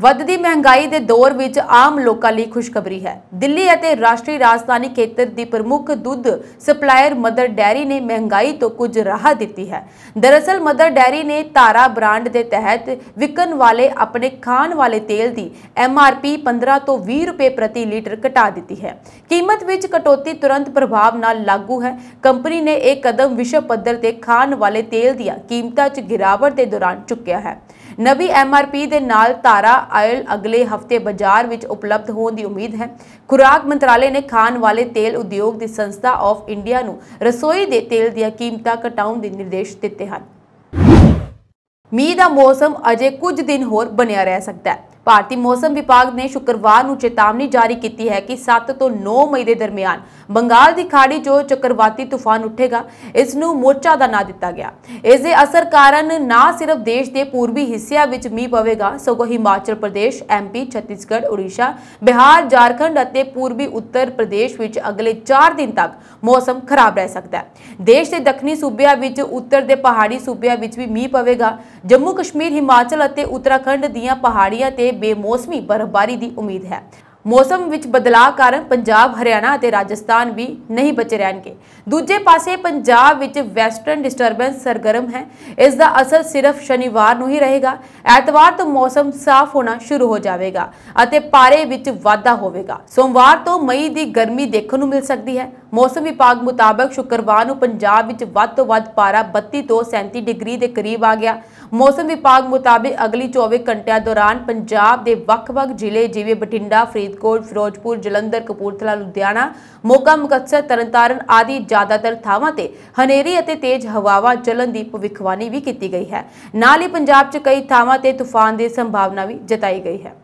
Speaker 1: ਵੱਧਦੀ ਮਹਿੰਗਾਈ ਦੇ ਦੌਰ ਵਿੱਚ ਆਮ ਲੋਕਾਂ ਲਈ ਖੁਸ਼ਖਬਰੀ ਹੈ ਦਿੱਲੀ ਅਤੇ ਰਾਸ਼ਟਰੀ ਰਾਜਧਾਨੀ ਖੇਤਰ ਦੀ ਪ੍ਰਮੁੱਖ ਦੁੱਧ ਸਪਲਾਇਰ ਮਦਰ ਡੈਰੀ ਨੇ ਮਹਿੰਗਾਈ ਤੋਂ ਕੁਝ ਰਾਹਤ ਦਿੱਤੀ ਹੈ ਦਰਅਸਲ ਮਦਰ ਡੈਰੀ ਨੇ ਤਾਰਾ ਬ੍ਰਾਂਡ ਦੇ ਤਹਿਤ ਵਿਕਣ ਵਾਲੇ ਆਪਣੇ ਖਾਣ ਵਾਲੇ ਤੇਲ ਦੀ ਐਮਆਰਪੀ 15 ਤੋਂ 20 ਰੁਪਏ ਪ੍ਰਤੀ ਲੀਟਰ ਘਟਾ ਦਿੱਤੀ ਹੈ ਕੀਮਤ ਵਿੱਚ ਕਟੌਤੀ ਤੁਰੰਤ ਪ੍ਰਭਾਵ ਨਾਲ ਲਾਗੂ ਹੈ ਕੰਪਨੀ ਨੇ ਇਹ ਕਦਮ ਵਿਸ਼ਵ ਪੱਧਰ ਤੇ ਖਾਣ ਵਾਲੇ ਤੇਲ ਦੀਆਂ ਕੀਮਤਾਂ 'ਚ ਗਿਰਾਵਟ ਦੇ ਦੌਰਾਨ ਚੁੱਕਿਆ ਹੈ ਨਵੀਂ ਐਮਆਰਪੀ ਦੇ ਨਾਲ ਤਾਰਾ ਆਇਲ ਅਗਲੇ ਹਫਤੇ ਬਾਜ਼ਾਰ ਵਿੱਚ ਉਪਲਬਧ ਹੋਣ ਦੀ ਉਮੀਦ ਹੈ ਖੁਰਾਕ ਮੰਤਰਾਲੇ ਨੇ ਖਾਣ ਵਾਲੇ ਤੇਲ ਉਦਯੋਗ ਦੀ ਸੰਸਥਾ ਆਫ ਇੰਡੀਆ ਨੂੰ ਰਸੋਈ ਦੇ ਤੇਲ ਦੀਆਂ ਕੀਮਤਾਂ ਘਟਾਉਣ ਦੇ ਨਿਰਦੇਸ਼ ਦਿੱਤੇ ਹਨ ਮੀਂਹ ਦਾ ਮੌਸਮ ਅਜੇ ਕੁਝ ਦਿਨ ਹੋਰ ਬਣਿਆ ਰਹਿ ਸਕਦਾ ਹੈ ਭਾਰਤੀ ਮੌਸਮ ਵਿਭਾਗ ਨੇ ਸ਼ੁੱਕਰਵਾਰ ਨੂੰ ਚੇਤਾਵਨੀ ਜਾਰੀ ਕੀਤੀ ਹੈ ਕਿ 7 ਤੋਂ 9 ਮਈ ਦੇ ਦਰਮਿਆਨ ਬੰਗਾਲ ਦੀ ਖਾੜੀ ਜੋ ਚੱਕਰਵਾਤੀ ਤੂਫਾਨ ਉੱਠੇਗਾ ਇਸ ਨੂੰ ਮੋਚਾ ਦਾ ਨਾਂ ਦਿੱਤਾ ਗਿਆ ਇਸ ਦੇ ਅਸਰ ਕਾਰਨ ਨਾ ਸਿਰਫ ਦੇਸ਼ ਦੇ ਪੂਰਬੀ ਹਿੱਸਿਆਂ ਵਿੱਚ ਮੀਂਹ ਪਵੇਗਾ ਸਗੋਂ ਹਿਮਾਚਲ ਪ੍ਰਦੇਸ਼ ਐਮਪੀ ਛੱਤੀਸਗੜ੍ਹ ਓਡੀਸ਼ਾ ਬਿਹਾਰ ਝਾਰਖੰਡ ਅਤੇ ਪੂਰਬੀ ਉੱਤਰ ਪ੍ਰਦੇਸ਼ ਵਿੱਚ ਅਗਲੇ 4 ਦਿਨ ਤੱਕ ਮੌਸਮ ਖਰਾਬ ਰਹਿ ਸਕਦਾ ਹੈ ਦੇਸ਼ ਦੇ ਦੱਖਣੀ ਸੂਬਿਆਂ ਵਿੱਚ ਉੱਤਰ ਦੇ ਪਹਾੜੀ ਸੂਬਿਆਂ ਵਿੱਚ ਵੀ ਮੀਂਹ ਪਵੇਗਾ ਜੰਮੂ ਕਸ਼ਮੀਰ ਹਿਮਾਚਲ ਅਤੇ ਉੱਤਰਾਖੰਡ ਦੀਆਂ ਪਹਾੜੀਆਂ ਤੇ ਬੇਮੌਸਮੀ ਬਰਫ਼ਬਾਰੀ ਦੀ ਉਮੀਦ ਹੈ ਮੌਸਮ ਵਿੱਚ ਬਦਲਾਅ ਕਾਰਨ ਪੰਜਾਬ ਹਰਿਆਣਾ ਅਤੇ ਰਾਜਸਥਾਨ ਵੀ ਨਹੀਂ ਬਚੇ ਰਹਿਣਗੇ ਦੂਜੇ ਪਾਸੇ ਪੰਜਾਬ ਵਿੱਚ ਵੈਸਟਰਨ ਡਿਸਟਰਬੈਂਸ ਸਰਗਰਮ ਹੈ ਇਸ ਦਾ ਅਸਰ ਸਿਰਫ ਸ਼ਨੀਵਾਰ ਨੂੰ ਹੀ ਰਹੇਗਾ ਐਤਵਾਰ ਤੋਂ ਮੌਸਮ ਸਾਫ਼ ਹੋਣਾ ਸ਼ੁਰੂ ਹੋ ਜਾਵੇਗਾ ਅਤੇ ਪਾਰੇ ਵਿੱਚ ਵਾਧਾ ਹੋਵੇਗਾ ਸੋਮਵਾਰ ਤੋਂ ਮਈ ਦੀ ਗਰਮੀ ਦੇਖਣ ਨੂੰ ਮਿਲ ਸਕਦੀ ਹੈ ਮੌਸਮ ਵਿਭਾਗ ਮੁਤਾਬਕ ਸ਼ੁੱਕਰਵਾਰ ਨੂੰ ਪੰਜਾਬ ਵਿੱਚ ਵੱਧ ਤੋਂ ਵੱਧ ਪਾਰਾ 32 ਤੋਂ 37 ਡਿਗਰੀ ਦੇ ਕਰੀਬ ਆ ਗਿਆ ਮੌਸਮ ਵਿਭਾਗ ਮੁਤਾਬਿਕ ਅਗਲੀ 24 ਘੰਟਿਆਂ ਦੌਰਾਨ ਪੰਜਾਬ ਦੇ ਵੱਖ-ਵੱਖ ਜ਼ਿਲ੍ਹੇ ਜਿਵੇਂ ਬਠਿੰਡਾ ਫਰੀਦਕੋਟ ਫਿਰੋਜ਼ਪੁਰ ਜਲੰਧਰ ਕਪੂਰਥਲਾ ਲੁਧਿਆਣਾ ਮੋਗਾ ਮੁਕਤਸਰ ਤਰਨਤਾਰਨ ਆਦਿ ਜ਼ਿਆਦਾਤਰ ਥਾਵਾਂ ਤੇ ਹਨੇਰੀ ਅਤੇ ਤੇਜ਼ ਹਵਾਵਾਂ ਚੱਲਣ ਦੀ ਭਵਿੱਖਬਾਣੀ ਵੀ ਕੀਤੀ ਗਈ ਹੈ ਨਾਲ ਹੀ ਪੰਜਾਬ 'ਚ ਕਈ ਥਾਵਾਂ ਤੇ ਤੂਫਾਨ ਦੀ ਸੰਭਾਵਨਾ ਵੀ ਜਤਾਈ ਗਈ ਹੈ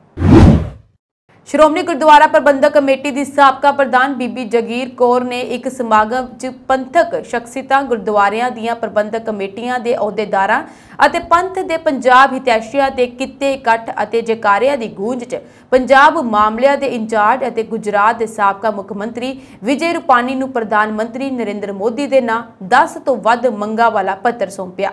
Speaker 1: ਸ਼੍ਰੋਮਣੀ ਗੁਰਦੁਆਰਾ ਪ੍ਰਬੰਧਕ ਕਮੇਟੀ ਦੀ ਸਾਬਕਾ ਪ੍ਰਧਾਨ ਬੀਬੀ ਜਗੀਰ ਕੌਰ ਨੇ ਇੱਕ ਸਮਾਗਮ 'ਚ ਪੰਥਕ ਸ਼ਖਸੀਤਾ ਗੁਰਦੁਆਰਿਆਂ ਦੀਆਂ ਪ੍ਰਬੰਧਕ ਕਮੇਟੀਆਂ ਦੇ ਅਹੁਦੇਦਾਰਾਂ ਅਤੇ ਪੰਥ ਦੇ ਪੰਜਾਬ ਹਿਤੈਸ਼ੀਆਂ ਦੇ ਕਿਤੇ ਇਕੱਠ ਅਤੇ ਜਕਾਰਿਆਂ ਦੀ ਗੂੰਜ 'ਚ ਪੰਜਾਬ ਮਾਮਲਿਆਂ ਦੇ ਇੰਚਾਰਜ ਅਤੇ ਗੁਜਰਾਤ ਦੇ ਸਾਬਕਾ ਮੁੱਖ ਮੰਤਰੀ ਵਿਜੇ ਰੂਪਾਨੀ ਨੂੰ ਪ੍ਰਧਾਨ ਮੰਤਰੀ ਨਰਿੰਦਰ ਮੋਦੀ ਦੇ ਨਾਂ 10 ਤੋਂ ਵੱਧ ਮੰਗਾ ਵਾਲਾ ਪੱਤਰ ਸੌਂਪਿਆ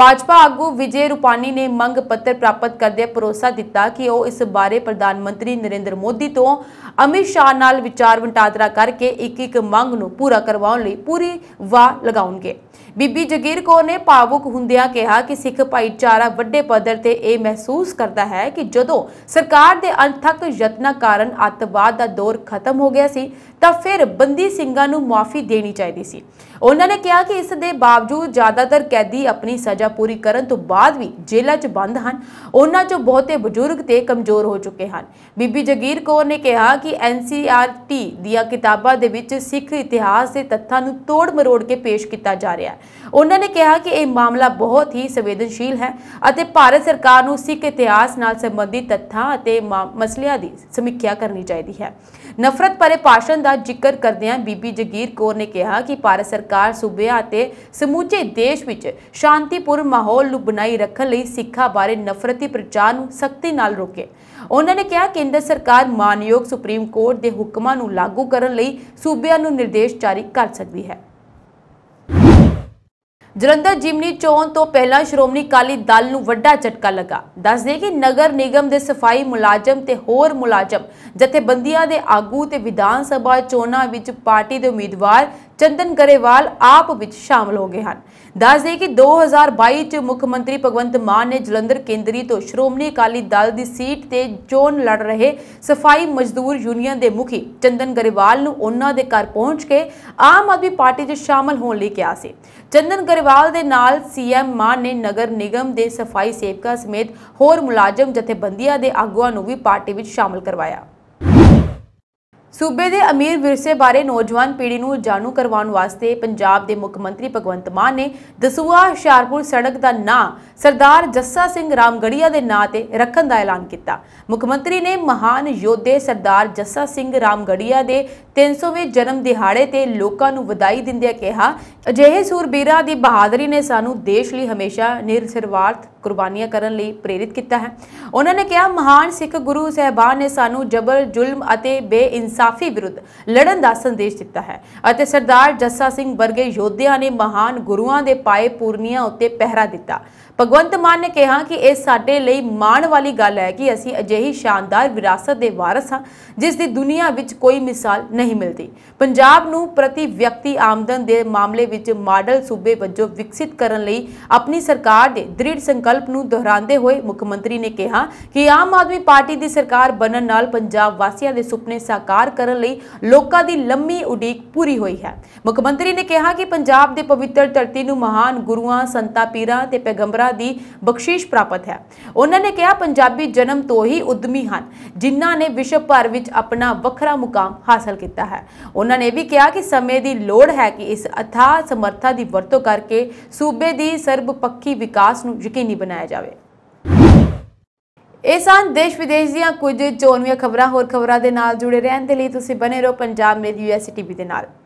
Speaker 1: ਭਾਜਪਾ ਆਗੂ ਵਿਜੇ ਰੂਪਾਨੀ ਨੇ ਮੰਗ ਪੱਤਰ ਪ੍ਰਾਪਤ ਕਰਦੇ ਭਰੋਸਾ ਦਿੱਤਾ ਕਿ ਉਹ ਇਸ ਬਾਰੇ ਪ੍ਰਧਾਨ ਮੰਤਰੀ ਨਰਿੰਦਰ ਮੋਦੀ ਤੋਂ ਅਮਿਤ ਸ਼ਾਹ ਨਾਲ ਵਿਚਾਰ ਵਟਾਂਦਰਾ ਕਰਕੇ ਇੱਕ ਇੱਕ ਮੰਗ ਨੂੰ ਪੂਰਾ ਕਰਵਾਉਣ ਲਈ ਪੂਰੀ ਵਾਹ ਲਗਾਉਣਗੇ ਬੀਬੀ ਜਗੀਰ ਕੌਰ ਨੇ ਭਾਵੁਕ ਹੁੰਦਿਆਂ ਕਿਹਾ ਕਿ ਸਿੱਖ ਭਾਈਚਾਰਾ ਵੱਡੇ ਪੱਧਰ ਤੇ ਇਹ ਮਹਿਸੂਸ ਕਰਦਾ ਹੈ ਕਿ ਜਦੋਂ ਸਰਕਾਰ ਦੇ ਅਣਥੱਕ ਯਤਨਾਂ ਕਾਰਨ ਅੱਤਵਾਦ ਦਾ ਦੌਰ ਖਤਮ ਹੋ ਗਿਆ ਸੀ ਤਾਂ ਫਿਰ ਬੰਦੀ ਸਿੰਘਾਂ ਨੂੰ ਮਾਫੀ ਦੇਣੀ ਚਾਹੀਦੀ ਸੀ ਉਹਨਾਂ ਨੇ ਕਿਹਾ ਕਿ ਇਸ ਦੇ ਬਾਵਜੂਦ ਜ਼ਿਆਦਾਤਰ ਕੈਦੀ ਆਪਣੀ ਸਜ਼ਾ ਪੂਰੀ ਕਰਨ ਤੋਂ ਬਾਅਦ ਵੀ ਜੇਲ੍ਹਾਂ 'ਚ ਬੰਦ ਹਨ ਉਹਨਾਂ 'ਚੋਂ ਬਹੁਤੇ ਬਜ਼ੁਰਗ ਤੇ ਕਮਜ਼ੋਰ ਹੋ ਚੁੱਕੇ ਹਨ ਬੀਬੀ ਜਗੀਰ ਕੌਰ ਨੇ ਕਿਹਾ ਕਿ ਐਨਸੀਆਰਟੀ ਦੀਆਂ ਕਿਤਾਬਾਂ ਦੇ ਵਿੱਚ ਸਿੱਖ ਇਤਿਹਾਸ ਦੇ ਤੱਥਾਂ ਨੂੰ ਤੋੜ ਮਰੋੜ ਕੇ ਪੇਸ਼ ਕੀਤਾ ਜਾ ਰਿਹਾ ਹੈ ਉਹਨਾਂ ਨੇ ਕਿਹਾ ਕਿ ਇਹ ਮਾਮਲਾ ਬਹੁਤ ਹੀ ਸੰਵੇਦਨਸ਼ੀਲ ਹੈ ਅਤੇ ਭਾਰਤ ਸਰਕਾਰ ਨੂੰ ਸਿੱਖ ਇਤਿਹਾਸ ਨਾਲ ਸੰਬੰਧਿਤ ਤੱਥਾਂ ਅਤੇ ਮਸਲਿਆਂ ਦੀ ਸਮੀਖਿਆ ਕਰਨੀ ਚਾਹੀਦੀ ਹੈ ਨਫ਼ਰਤ ਭਰੇ ਭਾਸ਼ਣ ਦਾ ਜ਼ਿਕਰ ਕਰਦਿਆਂ ਬੀਬੀ ਜਗੀਰ ਕੌਰ ਨੇ ਕਿਹਾ ਕਿ ਭਾਰਤ ਸਰਕਾਰ ਸੂਬਿਆਂ ਅਤੇ ਸਮੁੱਚੇ ਦੇਸ਼ ਵਿੱਚ ਸ਼ਾਂਤੀਪੂਰਨ ਮਾਹੌਲ ਨੂੰ ਬਣਾਈ ਰੱਖਣ ਲਈ ਸਿੱਖਾਂ ਬਾਰੇ ਨਫ਼ਰਤੀ ਪ੍ਰਚਾਰ ਨੂੰ ਸਖਤੀ ਨਾਲ ਰੋਕੇ ਉਹਨਾਂ ਨੇ ਕਿਹਾ ਕੇਂਦਰ ਸਰਕਾਰ ਮਾਨਯੋਗ ਸੁਪਰੀਮ ਕੋਰਟ ਦੇ ਹੁਕਮਾਂ ਨੂੰ ਲਾਗੂ ਕਰਨ ਲਈ ਸੂਬਿਆਂ ਨੂੰ ਨਿਰਦੇਸ਼ ਜਾਰੀ ਕਰ ਸਕਦੀ ਹੈ ਜਲੰਧਰ ਜਿਮਨੀ ਚੋਣ ਤੋਂ ਪਹਿਲਾਂ ਸ਼੍ਰੋਮਣੀ ਕਾਲੀ ਦਲ ਨੂੰ ਵੱਡਾ ਝਟਕਾ ਲੱਗਾ ਦੱਸਦੇ ਕਿ ਨਗਰ ਨਿਗਮ ਦੇ ਸਫਾਈ ਮੁਲਾਜ਼ਮ ਤੇ ਹੋਰ ਮੁਲਾਜ਼ਮ ਜਥੇਬੰਦੀਆਂ ਦੇ ਆਗੂ ਤੇ ਵਿਧਾਨ ਸਭਾ ਚੋਣਾਂ ਵਿੱਚ ਪਾਰਟੀ ਦੇ ਉਮੀਦਵਾਰ ਚੰਦਨ ਗਰੇਵਾਲ ਆਪ ਵਿੱਚ ਸ਼ਾਮਲ ਹੋ ਗਏ ਹਨ ਦੱਸ ਦੇ ਕਿ 2022 ਚ ਮੁੱਖ ਮੰਤਰੀ ਭਗਵੰਤ ਮਾਨ ਨੇ ਜਲੰਧਰ ਕੇਂਦਰੀ ਤੋਂ ਸ਼੍ਰੋਮਣੀ ਅਕਾਲੀ ਦਲ ਦੀ ਸੀਟ ਤੇ ਚੋਣ ਲੜ ਰਹੇ ਸਫਾਈ ਮਜ਼ਦੂਰ ਯੂਨੀਅਨ ਦੇ ਮੁਖੀ ਚੰਦਨ ਗਰੇਵਾਲ ਨੂੰ ਉਹਨਾਂ ਦੇ ਘਰ ਪਹੁੰਚ ਕੇ ਆਮ ਆਦਮੀ ਪਾਰਟੀ 'ਚ ਸ਼ਾਮਲ ਹੋਣ ਲਈ ਕਿਹਾ ਸੀ ਚੰਦਨ ਗਰੇਵਾਲ ਦੇ ਨਾਲ ਸੀਐਮ ਮਾਨ ਨੇ ਨਗਰ ਨਿਗਮ ਦੇ ਸਫਾਈ ਸੇਵਕਾਂ ਸਮੇਤ ਹੋਰ ਮੁਲਾਜ਼ਮ ਜਥੇਬੰਦੀਆਂ ਦੇ ਆਗੂਆਂ ਨੂੰ ਵੀ ਪਾਰਟੀ ਵਿੱਚ ਸ਼ਾਮਲ ਕਰਵਾਇਆ ਸੂਬੇ ਦੇ ਅਮੀਰ ਵਿਰਸੇ ਬਾਰੇ ਨੌਜਵਾਨ ਪੀੜ੍ਹੀ ਨੂੰ ਜਾਣੂ ਕਰਵਾਉਣ ਵਾਸਤੇ ਪੰਜਾਬ ਦੇ ਮੁੱਖ ਮੰਤਰੀ ਭਗਵੰਤ ਮਾਨ ਨੇ ਦਸੂਆ ਹਸ਼ਿਆਰਪੁਰ ਸੜਕ ਦਾ ਨਾਂ ਸਰਦਾਰ ਜੱਸਾ ਸਿੰਘ ਰਾਮਗੜੀਆ ਦੇ ਨਾਂ ਤੇ ਰੱਖਣ ਦਾ ਐਲਾਨ ਕੀਤਾ ਮੁੱਖ ਮੰਤਰੀ ਨੇ ਮਹਾਨ ਯੋਧੇ ਸਰਦਾਰ ਜੱਸਾ ਸਿੰਘ ਰਾਮਗੜੀਆ ਦੇ 300ਵੇਂ ਜਨਮ ਦਿਹਾੜੇ ਤੇ ਲੋਕਾਂ ਨੂੰ ਵਧਾਈ ਦਿੰਦਿਆਂ ਕਿਹਾ ਅਜਿਹੇ ਸੂਰਬੀਰਾਂ ਦੀ ਬਹਾਦਰੀ ਨੇ ਸਾਨੂੰ ਦੇਸ਼ ਲਈ ਹਮੇਸ਼ਾ ਨਿਰਸਰਵਾਰਥ ਕੁਰਬਾਨੀਆਂ ਕਰਨ ਲਈ ਪ੍ਰੇਰਿਤ ਕੀਤਾ ਹੈ ਉਹਨਾਂ ਨੇ ਕਿਹਾ ਮਹਾਨ ਸਿੱਖ ਗੁਰੂ ਸਹਿਬਾਨ ਨੇ ਸਾਨੂੰ ਜਬਰ ਜ਼ੁਲਮ ਅਤੇ ਬੇਇਨਸਾਫੀ ਵਿਰੁੱਧ ਲੜਨ ਦਾ ਸੰਦੇਸ਼ ਦਿੱਤਾ ਹੈ ਅਤੇ ਸਰਦਾਰ ਜੱਸਾ ਸਿੰਘ ਵਰਗੇ ਯੋਧਿਆਂ ਨੇ ਮਹਾਨ ਗੁਰੂਆਂ ਦੇ ਪਾਏ ਪੂਰਨੀਆਂ ਉੱਤੇ ਪਹਿਰਾ ਦਿੱਤਾ ਭਗਵੰਤ ਮਾਨ ਨੇ ਕਿਹਾ ਕਿ ਇਹ ਸਾਡੇ ਲਈ ਮਾਣ ਵਾਲੀ ਗੱਲ ਹੈ ਕਿ ਅਸੀਂ ਅਜਿਹੀ ਸ਼ਾਨਦਾਰ ਵਿਰਾਸਤ ਦੇ ਵਾਰਸ ਹਾਂ ਜਿਸ ਦੀ ਦੁਨੀਆ ਵਿੱਚ ਕੋਈ ਮਿਸਾਲ ਨਹੀਂ ਮਿਲਦੀ ਪੰਜਾਬ ਨੂੰ ਪ੍ਰਤੀ ਵਿਅਕਤੀ ਆਮਦਨ ਦੇ ਮਾਮਲੇ ਵਿੱਚ ਮਾਡਲ ਸੂਬੇ ਵਜੋਂ ਵਿਕਸਿਤ ਕਰਨ ਲਈ ਆਪਣੀ ਸਰਕਾਰ ਦੇ ਦ੍ਰਿੜ ਸੰਕਲਪ ਨੂੰ ਦੁਹਰਾਉਂਦੇ ਹੋਏ ਮੁੱਖ ਮੰਤਰੀ ਨੇ ਕਿਹਾ ਕਿ ਆਮ ਆਦਮੀ ਪਾਰਟੀ ਦੀ ਸਰਕਾਰ ਬਣਨ ਨਾਲ ਪੰਜਾਬ ਵਾਸੀਆਂ ਦੇ ਸੁਪਨੇ ਸਾਕਾਰ ਕਰਨ ਲਈ ਲੋਕਾਂ ਦੀ ਲੰਮੀ ਉਡੀਕ ਪੂਰੀ ਹੋਈ ਹੈ ਮੁੱਖ ਮੰਤਰੀ ਨੇ ਕਿਹਾ ਕਿ ਪੰਜਾਬ ਦੇ ਪਵਿੱਤਰ ਧਰਤੀ ਨੂੰ ਮਹਾਨ ਗੁਰੂਆਂ ਸੰਤਾਂ ਪੀਰਾਂ ਤੇ ਪੈਗੰਬਰਾਂ ਉਹਨਾਂ ਦੀ ਬਖਸ਼ੀਸ਼ ਪ੍ਰਾਪਤ ਹੈ ਉਹਨਾਂ ਨੇ ਕਿਹਾ ਪੰਜਾਬੀ ਜਨਮ ਤੋਂ ਹੀ ਉਦਮੀ ਹਨ ਜਿਨ੍ਹਾਂ ਨੇ ਵਿਸ਼ਵ ਭਰ ਵਿੱਚ ਆਪਣਾ ਵੱਖਰਾ ਮੁਕਾਮ ਹਾਸਲ ਕੀਤਾ ਹੈ ਉਹਨਾਂ ਨੇ ਵੀ ਕਿਹਾ ਕਿ ਸਮੇਂ ਦੀ ਲੋੜ ਹੈ ਕਿ ਇਸ ਅਥਾ ਸਮਰੱਥਾ ਦੀ ਵਰਤੋਂ ਕਰਕੇ ਸੂਬੇ ਦੀ ਸਰਬਪੱਖੀ ਵਿਕਾਸ ਨੂੰ ਯਕੀਨੀ ਬਣਾਇਆ ਜਾਵੇ ਇਸਾਂ ਦੇਸ਼ ਵਿਦੇਸ਼ ਦੀਆਂ ਕੁਝ ਚੋਣਵੀਆਂ ਖਬਰਾਂ ਹੋਰ ਖਬਰਾਂ ਦੇ ਨਾਲ ਜੁੜੇ ਰਹਿਣ ਦੇ ਲਈ ਤੁਸੀਂ ਬਨੇ ਰਹੋ ਪੰਜਾਬ ਮੇਰੀ ਯੂਐਸਟੀਵੀ ਦੇ ਨਾਲ